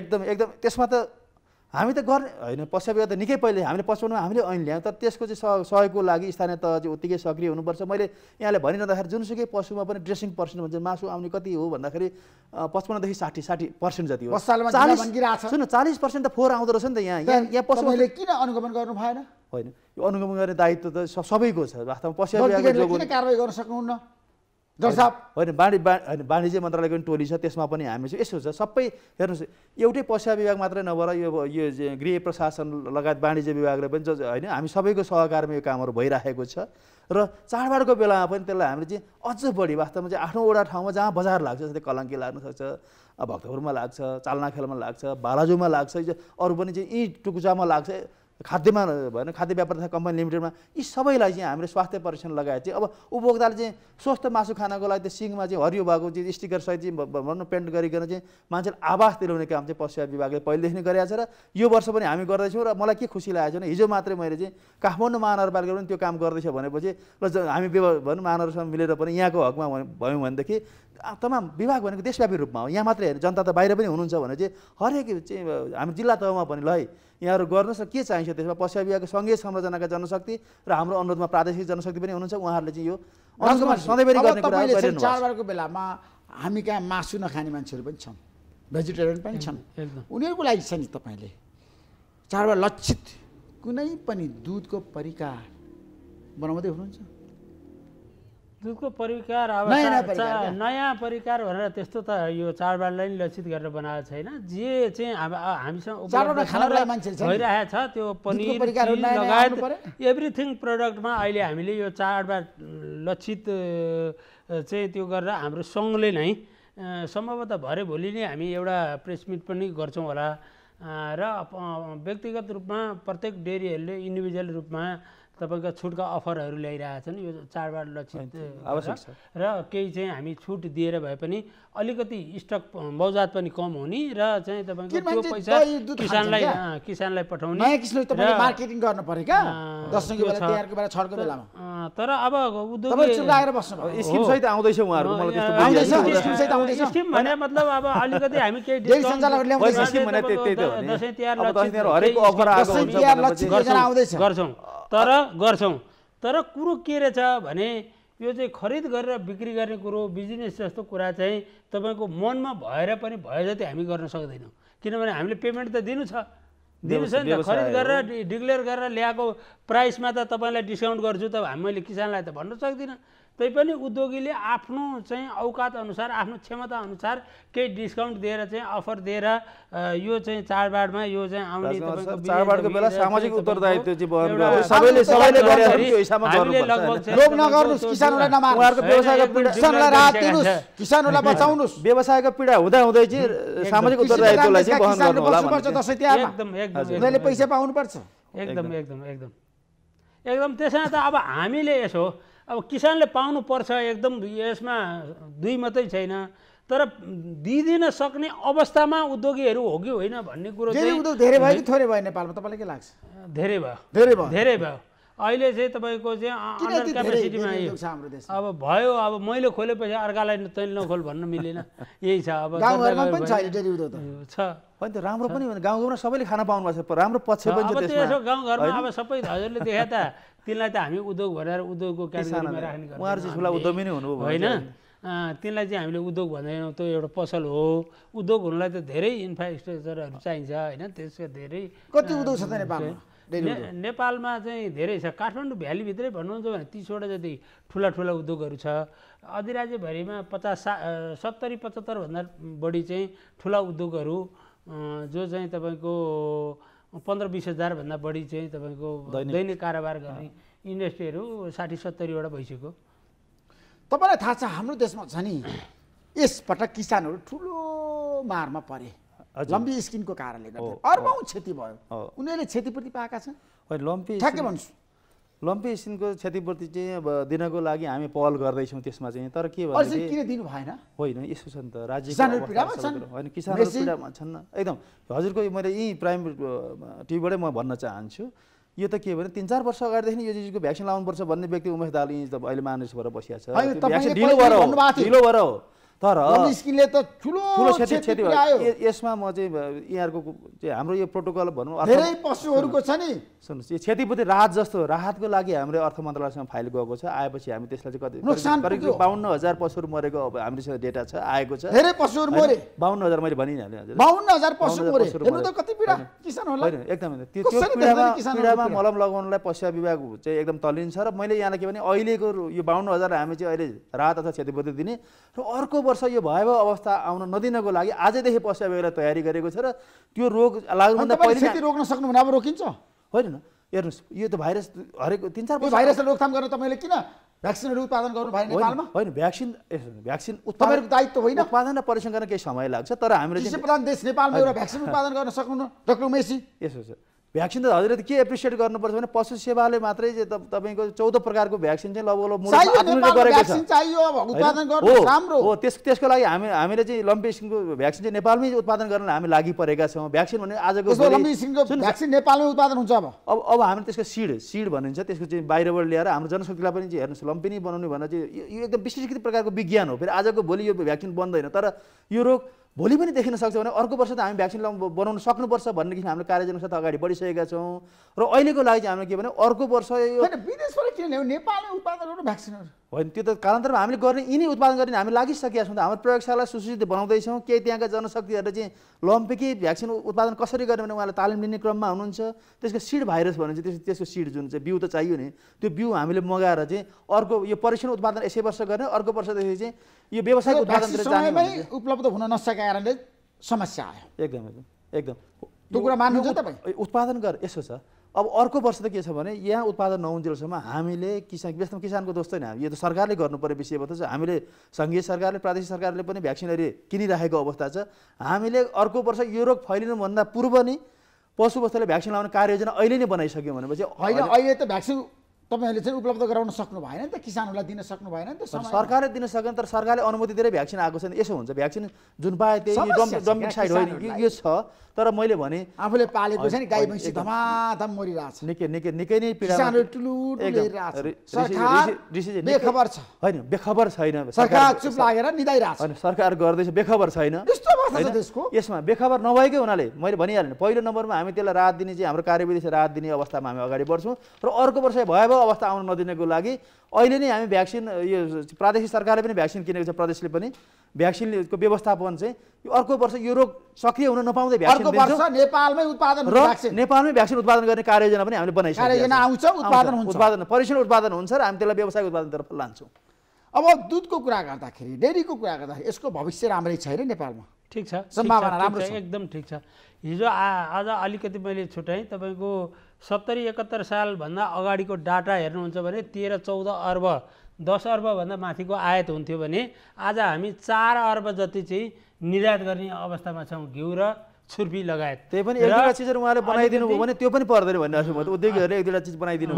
एकदम एकदम त्यसमा त हामी त गर्ने होइन पश्चाप त निकै पहिले हामीले पछ्याउनु हामीले ऐन ल्यायौँ तर त्यसको चाहिँ सहयोगको लागि स्थानीय तह चाहिँ उत्तिकै सक्रिय हुनुपर्छ मैले यहाँले भनिरहँदाखेरि जुनसुकै पशुमा पनि ड्रेसिङ पर्सेन्ट भन्छ मासु आउने कति हो भन्दाखेरि पचपन्नदेखि साठी साठी पर्सेन्ट जति हो चालिस पर्सेन्ट त फोहोर आउँदो रहेछ नि त यहाँ यहाँ पशु किन अनुगमन गर्नु भएन होइन यो अनुगमन गर्ने दायित्व त सबैको छ वास्तवमा पश्चिम होइन वाणि वाणिज्य मन्त्रालयको पनि टोली छ त्यसमा पनि हामी चाहिँ यसो छ सबै हेर्नुहोस् एउटै पस्या विभाग मात्रै नभएर यो यो गृह प्रशासन लगायत वाणिज्य विभागले पनि होइन हामी सबैको सहकारमा यो कामहरू भइराखेको छ र चाडबाडको बेलामा पनि त्यसलाई हामीले चाहिँ अझ बढी वास्तवमा चाहिँ आठौँवटा ठाउँमा जहाँ बजार लाग्छ जस्तै कलङ्की लाग्न सक्छ भक्तपुरमा लाग्छ चालनाखेलमा लाग्छ बालाजुमा लाग्छ अरू पनि चाहिँ यहीँ टुकुचामा लाग्छ खाद्यमा भएन खाद्य व्यापार तथा कम्पनी लिमिटेडमा यी सबैलाई चाहिँ हामीले स्वास्थ्य परीक्षण लगाए चाहिँ अब उपभोक्ताले चाहिँ स्वस्थ मासु खानको लागि त्यो सिङमा चाहिँ हरियो भएको चाहिँ सहित चाहिँ भनौँ पेन्ट गरिकन चाहिँ मान्छेले आवास दिलाउने काम चाहिँ पशुवा विभागले पहिलेदेखि नै गरिरहेको छ र यो वर्ष पनि हामी गर्दैछौँ र मलाई के खुसी लागेको छ भने हिजो मात्रै मैले चाहिँ काठमाडौँ महानगरपालिका पनि त्यो काम गर्दैछ भनेपछि र हामी भनौँ महानगरसँग मिलेर पनि यहाँको हकमा भयौँ भनेदेखि तमाम विभाग भनेको देशव्यापी रूपमा हो यहाँ मात्रै होइन जनता त बाहिर पनि हुनुहुन्छ भने चाहिँ हरेक चाहिँ हाम्रो जिल्ला तहमा पनि ल है यहाँहरू गर्नुहोस् र के चाहिन्छ त्यसमा पश्चिम विभागको सङ्घीय संरचनाका जनशक्ति र हाम्रो अनुरोधमा प्रादेशिक जनशक्ति पनि हुनुहुन्छ उहाँहरूले चाहिँ यो चाडबाडको बेलामा हामी कहाँ मासु नखाने मान्छेहरू पनि छन् भेजिटेरियन पनि छन् उनीहरूको लागि छ नि तपाईँले चाडबाड लक्षित कुनै पनि दुधको परिकार बनाउँदै हुनुहुन्छ दुधको परिकार अब नयाँ परिकार भनेर त्यस्तो त यो चाडबाडलाई नि लक्षित गरेर बनाएको छैन जे चाहिँ हामीसँग भइरहेको छ त्यो पनिर लगायत एभ्रिथिङ प्रडक्टमा अहिले हामीले यो चाडबाड लक्षित चाहिँ त्यो गरेर हाम्रो सङ्घले नै सम्भवतः भरे भोलि नै हामी एउटा प्रेस मिट पनि गर्छौँ होला र व्यक्तिगत रूपमा प्रत्येक डेरीहरूले इन्डिभिजुअल रूपमा तपाईँको छुटका अफरहरू ल्याइरहेछन् यो चाडबाड लक्षित आवश्यक छ र केही चाहिँ हामी छुट दिएर भए पनि अलिकति स्टक मौजात पनि कम हुने र चाहिँ तपाईँको त्यो पैसा किसानलाई किसानलाई पठाउने मार्केटिङ तर अब उद्योग आउँदैछ भने मतलब अब अलिकति हामी केही गर्छौँ तर गर्छौँ तर कुरो के रहेछ भने यो चाहिँ खरिद गरेर बिक्री गर्ने कुरो बिजनेस जस्तो कुरा चाहिँ तपाईँको मनमा भएर पनि भए जति हामी गर्न सक्दैनौँ किनभने हामीले पेमेन्ट त दिनु छ दिनु छ नि त खरिद गरेर डिक्लेयर गरेर ल्याएको प्राइसमा त तपाईँलाई डिस्काउन्ट गर्छु त मैले किसानलाई त भन्न सक्दिनँ तैपनि उद्योगीले आफ्नो चाहिँ औकात अनुसार आफ्नो क्षमता अनुसार केही डिस्काउन्ट दिएर चाहिँ अफर दिएर यो चाहिँ चाडबाडमा यो चाहिँ आउने चाडबाडको बेला सामाजिक उत्तरदायित्व चाहिँ हामीले लगभग किसानहरूलाई बचाउनुहोस् व्यवसायको पीडा हुँदा हुँदै चाहिँ सामाजिक उत्तरदायित्वलाई चाहिँ बहन गर्नुपर्छ दसैँ तिहारमा एकदम एकदम उनीहरूले पैसा पाउनुपर्छ एकदम एकदम एकदम एकदम त्यसमा त अब हामीले यसो अब किसानले पाउनुपर्छ एकदम यसमा दुई मात्रै छैन तर दिइदिन सक्ने अवस्थामा उद्योगीहरू हो कि होइन भन्ने कुरो उद्योग धेरै भयो कि थोरै भयो नेपालमा तपाईँलाई के लाग्छ धेरै भयो धेरै भयो धेरै भयो अहिले चाहिँ तपाईँको चाहिँ अन्डर क्यापेसिटीमा अब भयो अब मैले खोलेपछि अर्कालाई तैँले नखोल भन्न मिलेन यही छ अब छ त राम्रो पनि गाउँघरमा सबैले खान पाउनु भएको छ राम्रो पक्ष पनि त्यसो गाउँघरमा अब सबै हजुरले देखा त तिनलाई त हामी उद्योग भनेर उद्योगको क्याटेगोरीमा राख्ने गर्छौँ उहाँहरू चाहिँ उद्यमी नै हुनुभयो होइन तिनलाई चाहिँ हामीले उद्योग भन्दैनौँ त्यो एउटा पसल हो उद्योग हुनलाई त धेरै इन्फ्रास्ट्रक्चरहरू चाहिन्छ होइन त्यसको धेरै कति उद्योग छ त नेपालमा नेपालमा चाहिँ धेरै छ काठमाडौँ भ्यालीभित्रै भन्नुहुन्छ भने तिसवटा जति ठुला ठुला उद्योगहरू छ अधिराज्यभरिमा पचास सा सत्तरी पचहत्तरभन्दा बढी चाहिँ ठुला उद्योगहरू जो चाहिँ तपाईँको पन्ध्र बिस हजारभन्दा बढी चाहिँ तपाईँको दैनिक कारोबार गर्ने इन्डस्ट्रीहरू साठी सत्तरीवटा भइसक्यो तपाईँलाई थाहा छ हाम्रो देशमा छ नि यसपटक किसानहरू ठुलो मारमा परे लम्बी स्किनको कारणले गर्दा अर्बौँ क्षति भयो उनीहरूले क्षतिपूर्ति पाएका छन् लम्पी ठ्याक्कै भन्छु लम्पी सिनको क्षतिपूर्ति चाहिँ अब दिनको लागि हामी पहल गर्दैछौँ त्यसमा चाहिँ तर के दिनु भएन होइन यसो छ नि त राज्य होइन किसान पीडामा छन् एकदम हजुरको मैले यहीँ प्राइम टिभीबाटै म भन्न चाहन्छु यो त के भने तिन चार वर्ष अगाडिदेखि यो चिजको भ्याक्सिन लाउनुपर्छ भन्ने व्यक्ति उमेश दाल यहीँ अहिले मानिस भएर बसिया छ तर निस्किने त ठुलो क्षति भयो यसमा म चाहिँ यहाँहरूको चाहिँ हाम्रो यो प्रोटोकल भनौँ धेरै पशुहरूको छ नि सुन्नुहोस् यो क्षतिपूर्ति राहत जस्तो राहतको लागि हाम्रो अर्थ मन्त्रालयसँग फाइल गएको छ आएपछि हामी त्यसलाई चाहिँ कति बाहन्न हजार पशुहरू मरेको अब हाम्रोसँग डेटा छ आएको छ धेरै पशुहरू मरे बाहन्न हजार मैले भनिहालेँ बाहन्न हजार पशु मरे त कति पीडा किसानहरूलाई एकदमै त्यो पीडामा पीडामा मलम लगाउनलाई पशु विभाग चाहिँ एकदम तलिन्छ र मैले यहाँलाई के भने अहिलेको यो बाहन्न हजार हामी चाहिँ अहिले राहत अथवा क्षतिपूर्ति दिने र अर्को वर्ष यो भयावह अवस्था आउन नदिनको लागि आजदेखि पश्चिम तयारी गरेको छ र त्यो रोग लाग्नुभन्दा पहिले रोक्न सक्नु भने अब रोकिन्छ होइन हेर्नुहोस् यो त भाइरस हरेक तिन चार भाइरस रोकथाम गर्न तपाईँले किन भ्याक्सिनहरू उत्पादन गर्नु भएन होइन भ्याक्सिन भ्याक्सिन तपाईँहरूको दायित्व होइन उत्पादन र परीक्षण गर्न केही समय लाग्छ तर हामीले प्रधान देश नेपालमा एउटा भ्याक्सिन उत्पादन गर्न सक्नु डक्टर मेसी यसो छ भ्याक्सिन त हजुरले के एप्रिसिएट गर्नुपर्छ भने पशु सेवाले मात्रै तपाईँको चौध प्रकारको भ्याक्सिन चाहिँ लगभग हो त्यस त्यसको लागि हामी हामीले चाहिँ लम्पी सिंहको भ्याक्सिन चाहिँ नेपालमै उत्पादन गर्न हामी लागि परेका छौँ भ्याक्सिन भने आजको भ्याक्सिन नेपालमै उत्पादन हुन्छ अब अब अब हामीले त्यसको सिड सिड भनिन्छ त्यसको चाहिँ बाहिरबाट ल्याएर हाम्रो जनशक्तिलाई पनि हेर्नुहोस् लम्पी नै बनाउने भनेर चाहिँ यो एकदम विश्लेषित प्रकारको विज्ञान हो फेरि आजको भोलि यो भ्याक्सिन बन्दैन तर यो रोग भोलि पनि देखिन सक्छ भने अर्को वर्ष त हामी भ्याक्सिन लगाउनु बनाउनु सक्नुपर्छ भनेदेखि हाम्रो कार्यजन साथ अगाडि बढिसकेका छौँ र अहिलेको लागि चाहिँ हामीले के भने अर्को वर्ष यो विदेशबाट किन ल्याउने उत्पादन भ्याक्सिनहरू होइन त्यो त कालान्तरमा हामीले गर्ने यिनै उत्पादन गर्ने हामी लागिसकेका छौँ त हाम्रो प्रयोगशाला सुसूचित बनाउँदैछौँ के त्यहाँका जनशक्तिहरूले चाहिँ लम्पिकी भ्याक्सिन उत्पादन कसरी गर्ने भने उहाँलाई तालिम लिने क्रममा हुनुहुन्छ त्यसको सिड भाइरस भनिन्छ त्यस त्यसको सिड जुन चाहिँ बिउ त चाहियो नि त्यो बिउ हामीले मगाएर चाहिँ अर्को यो परीक्षण उत्पादन यसै वर्ष गर्ने अर्को वर्षदेखि चाहिँ यो व्यवसायिक उत्पादन उपलब्ध हुन नसकेको कारणले समस्या आयो एकदम एकदम एकदम त्यो कुरा मान्नुहुन्छ तपाईँ उत्पादन गर यसो छ अब अर्को वर्ष त के छ भने यहाँ उत्पादन नहुन्जेलसम्म हामीले किसान व्यस्तमा किसानको दोष छैन यो त सरकारले गर्नुपर्ने विषय विषयबाट छ हामीले सङ्घीय सरकारले प्रादेशिक सरकारले पनि भ्याक्सिनहरू किनिराखेको अवस्था छ हामीले अर्को वर्ष यो रोग फैलिनुभन्दा पूर्व नै पशु वस्तुले भ्याक्सिन लाउने कार्ययोजना अहिले नै बनाइसक्यो भनेपछि अहिले अहिले त भ्याक्सिन तपाईँहरूले चाहिँ उपलब्ध गराउन सक्नु भएन नि त किसानहरूलाई दिन सक्नु भएन नि त सरकारले दिन सकेन तर सरकारले अनुमति दिएर भ्याक्सिन आएको छैन यसो हुन्छ भ्याक्सिन जुन पाए त्यही साइड होइन यो छ तर मैले भने आफूले पालेको छ नि गाई भैँसी धमाधम मरिरहेछ निकै निकै निकै नै पीडा बेखबर छ होइन बेखबर छैन सरकार चुप लागेर निदाइरहेछ होइन सरकार गर्दैछ बेखबर छैन यस्तो यसमा बेखबर नभएकै हुनाले मैले भनिहालेँ पहिलो नम्बरमा हामी त्यसलाई राहत दिने चाहिँ हाम्रो कार्यविधि राहत दिने अवस्थामा हामी अगाडि बढ्छौँ र अर्को वर्ष भयो भयावह अवस्था आउन नदिनको लागि अहिले नै हामी भ्याक्सिन यो प्रादेशिक सरकारले पनि भ्याक्सिन किनेको छ प्रदेशले पनि भ्याक्सिनको व्यवस्थापन चाहिँ यो अर्को वर्ष यो रोग सक्रिय हुन नपाउँदै नेपालमै उत्पादन नेपालमै भ्याक्सिन उत्पादन गर्ने कार्ययोजना पनि हामीले बनाइसक्यौँ उत्पादन परीक्षण उत्पादन हुन्छ र हामी त्यसलाई व्यवसायिक उत्पादनतर्फ लान्छौँ अब दुधको कुरा गर्दाखेरि डेरीको कुरा गर्दाखेरि यसको भविष्य राम्रै छ छैन नेपालमा ठिक छ सम्भावना राम्रो छ एकदम ठिक छ हिजो आज अलिकति मैले छुट्याएँ तपाईँको सत्तरी एकहत्तर सालभन्दा अगाडिको डाटा हेर्नुहुन्छ भने तेह्र चौध अर्ब दस अर्बभन्दा माथिको आयात हुन्थ्यो भने आज हामी चार अर्ब जति चाहिँ निर्यात गर्ने अवस्थामा छौँ घिउ र छुर्पी लगायत त्यही पनि एक दुईवटा चिजहरू उहाँले बनाइदिनु भयो भने त्यो पनि पर्दैन भन्ने म उद्योगीहरूले एक दुईवटा चिज बनाइदिनु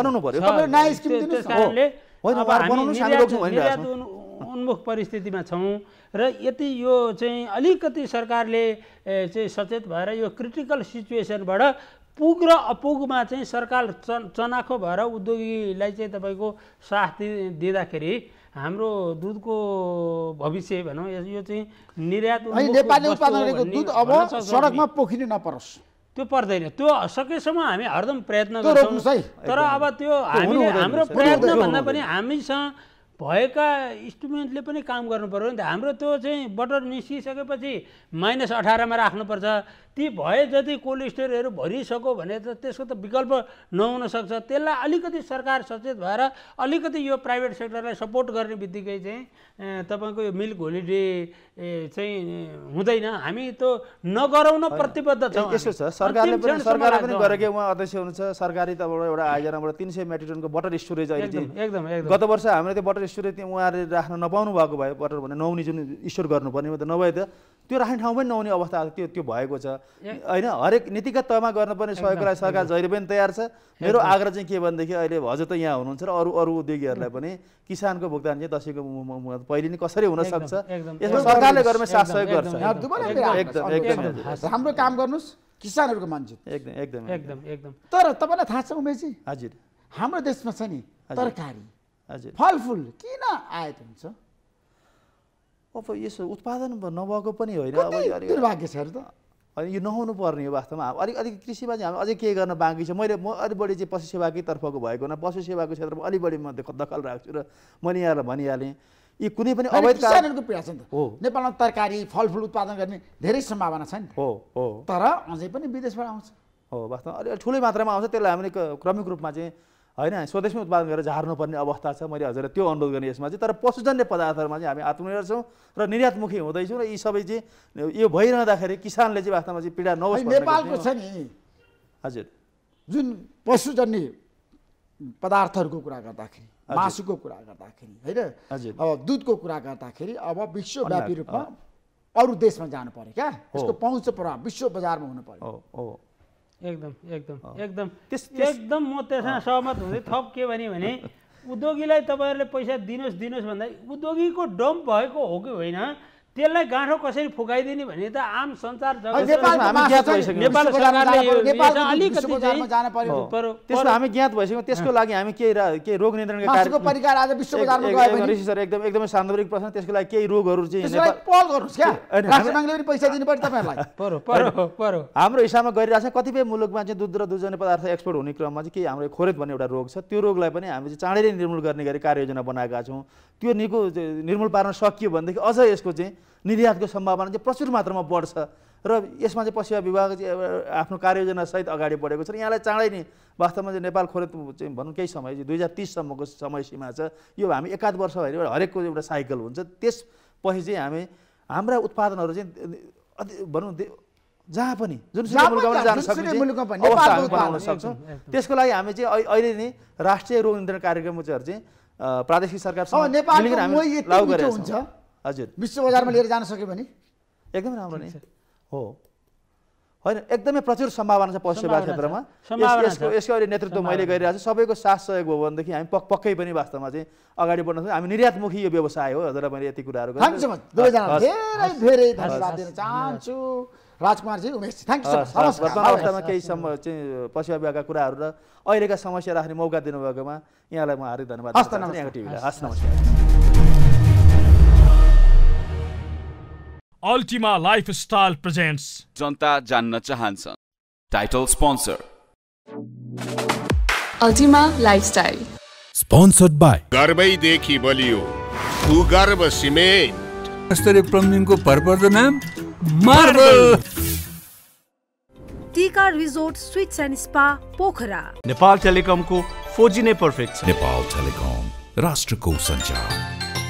बनाउनु पऱ्यो उन्मुख परिस्थितिमा छौँ र यति यो चाहिँ अलिकति सरकारले चाहिँ सचेत भएर यो क्रिटिकल सिचुएसनबाट पुग र अपुगमा चाहिँ सरकार च चनाखो भएर उद्योगीलाई चाहिँ तपाईँको साथ दि दिँदाखेरि हाम्रो दुधको भविष्य भनौँ यो चाहिँ निर्यात नेपाली उत्पादन दुध अब सडकमा पोखिनु नपरोस् त्यो पर्दैन त्यो सकेसम्म हामी हरदम प्रयत्न गर्छौँ तर अब त्यो हामी हाम्रो प्रयत्न भन्दा पनि हामीसँग भएका इन्स्ट्रुमेन्टले पनि काम गर्नु पऱ्यो नि त हाम्रो त्यो चाहिँ बटर निस्किसकेपछि माइनस अठारमा राख्नुपर्छ ती भए जति कोल्ड स्टोरेजहरू भरिसक्यो भने त त्यसको त विकल्प नहुन सक्छ त्यसलाई अलिकति सरकार सचेत भएर अलिकति यो प्राइभेट सेक्टरलाई सपोर्ट गर्ने बित्तिकै चाहिँ तपाईँको यो मिल्क होलिडे चाहिँ हुँदैन हामी त्यो नगराउन प्रतिबद्ध छौँ यसो छ सरकारले पनि सरकारले पनि गरेकै उहाँ अध्यक्ष हुनुहुन्छ सरकारी तपाईँ एउटा आयोजनाबाट तिन सय मेट्रिक टनको बटर स्टोरेज अहिले एकदम एकदम गत वर्ष हामीले त्यो बटर स्टोरेज त्यहाँ उहाँले राख्न नपाउनु भएको भए बटर भने नहुने जुन स्टोर गर्नुपर्ने त नभए त त्यो राख्ने ठाउँ पनि नहुने अवस्था त्यो त्यो भएको छ होइन हरेक नीतिगत तहमा गर्नुपर्ने सहयोगलाई सरकार जहिले पनि तयार छ मेरो आग्रह चाहिँ के भनेदेखि अहिले हजुर त यहाँ हुनुहुन्छ र अरू अरू उद्योगीहरूलाई पनि [laughs] किसानको भुक्तान चाहिँ दसैँको पहिले नै कसरी हुनसक्छ यसमा सरकारले गर्नु साथ सहयोग गर्छ राम्रो काम गर्नुहोस् किसानहरूको मान्छे एकदम एकदम एकदम एकदम तर तपाईँलाई थाहा छ उमेशजी हजुर हाम्रो देशमा छ नि तरकारी हजुर फलफुल किन आयात हुन्छ अब यसो उत्पादन नभएको पनि होइन दुर्भाग्य छ त अनि यो नहुनु पर्ने हो वास्तवमा अलिक अलिक कृषिमा चाहिँ हामी अझै के गर्न बाँकी छ मैले म अलिक बढी चाहिँ पशु तर्फको भएको हुना पशु सेवाको क्षेत्रमा अलि बढी म दखल राख्छु र मैले यहाँलाई भनिहालेँ यी कुनै पनि अवैध किसानहरूको पीडा छ नि त हो नेपालमा तरकारी फलफुल उत्पादन गर्ने धेरै सम्भावना छ नि हो हो तर अझै पनि विदेशबाट आउँछ हो वास्तवमा अलिक ठुलै मात्रामा आउँछ त्यसलाई हामीले क्रमिक रूपमा चाहिँ होइन स्वदेशमै उत्पादन गरेर झार्नुपर्ने अवस्था छ मैले हजुरलाई त्यो अनुरोध गर्ने यसमा चाहिँ तर पशुजन्य पदार्थहरूमा चाहिँ हामी आत्मनिर्भर छौँ र निर्यातमुखी हुँदैछौँ र यी सबै चाहिँ यो भइरहँदाखेरि किसानले चाहिँ वास्तवमा चाहिँ पीडा नहोस् नेपालको छ नि हजुर जुन पशुजन्य पदार्थहरूको कुरा गर्दाखेरि मासुको कुरा गर्दाखेरि होइन हजुर अब दुधको कुरा गर्दाखेरि अब विश्वव्यापी रूपमा अरू देशमा जानु पर्यो क्या यसको पहुँच प्रभाव विश्व बजारमा हुनु पर्यो एकदम एकदम एकदम त्यस एकदम म त्यसमा सहमत हुँदै थप के भने भने उद्योगीलाई तपाईँहरूले पैसा दिनुहोस् दिनुहोस् भन्दा उद्योगीको डम्प भएको हो कि होइन त्यसलाई गाँठो कसरी फुकाइदिने भने त आम संसार हामी ज्ञात भइसक्यो त्यसको लागि हामी केही केही रोग नियन्त्रणका परिकार आज एकदम एकदमै सान्दर्भिक प्रश्न त्यसको लागि केही रोगहरू चाहिँ क्या पनि पैसा [laughs] हाम्रो हिसाबमा गरिरहेको छ कतिपय मुलुकमा चाहिँ दुध र दुधजन्य पदार्थ एक्सपोर्ट हुने क्रममा चाहिँ केही हाम्रो खोरेत भन्ने एउटा रोग छ त्यो रोगलाई पनि हामी चाँडै नै निर्मूल गर्ने गरी कार्ययोजना बनाएका छौँ त्यो निको निर्मूल पार्न सकियो भनेदेखि अझ यसको चाहिँ निर्यातको सम्भावना चाहिँ प्रचुर मात्रामा बढ्छ र यसमा चाहिँ पश्चिमा विभाग आफ्नो कार्ययोजनासहित अगाडि बढेको छ र यहाँलाई चाँडै नै वास्तवमा चाहिँ नेपाल खोले चाहिँ भनौँ केही समय दुई हजार तिससम्मको समयसीमा छ यो हामी एकाध वर्ष भयो हरेकको एउटा साइकल हुन्छ त्यसपछि चाहिँ हामी हाम्रा उत्पादनहरू चाहिँ भनौँ जहाँ पनि जुन जान सक्छौँ त्यसको लागि हामी चाहिँ अहिले नै राष्ट्रिय रोग नियन्त्रण कार्यक्रमहरू चाहिँ प्रादेशिक सरकार हुन्छ हजुर विश्व बजारमा लिएर जान सक्यो भने एकदम राम्रो नै हो होइन एकदमै प्रचुर सम्भावना छ पश्चिम क्षेत्रमा यसको यसको अहिले नेतृत्व मैले गरिरहेको छु सबैको साथ सहयोग हो भनेदेखि हामी पक पक्कै पनि वास्तवमा चाहिँ अगाडि बढ्न सक्छौँ हामी निर्यातमुखी यो व्यवसाय हो हजुर मैले यति कुराहरू चाहन्छु राजकुमारजी Umesh thank you so much अवस्थामा केही समय चाहिँ पछिवा बिहाका कुराहरू र अहिलेका समस्या राख्ने मौका दिनुभएकोमा यहाँलाई म हार्दिक धन्यवाद हस् टिभीलाई हस् नमस्कार अल्टिमा लाइफस्टाइल प्रेजेन्ट्स जनता जान्न चाहन्छ title sponsor Ultima lifestyle sponsored by गर्वैदेखि बलियो भूगर्भ सिमेन्ट अस्तर प्लम्बिङको भरपर्दो नाम मार्बल टीका resort suites and spa Pokhara Nepal टेलिकमको फोजी नै पर्फेक्ट नेपाल टेलिकम राष्ट्रको सञ्चार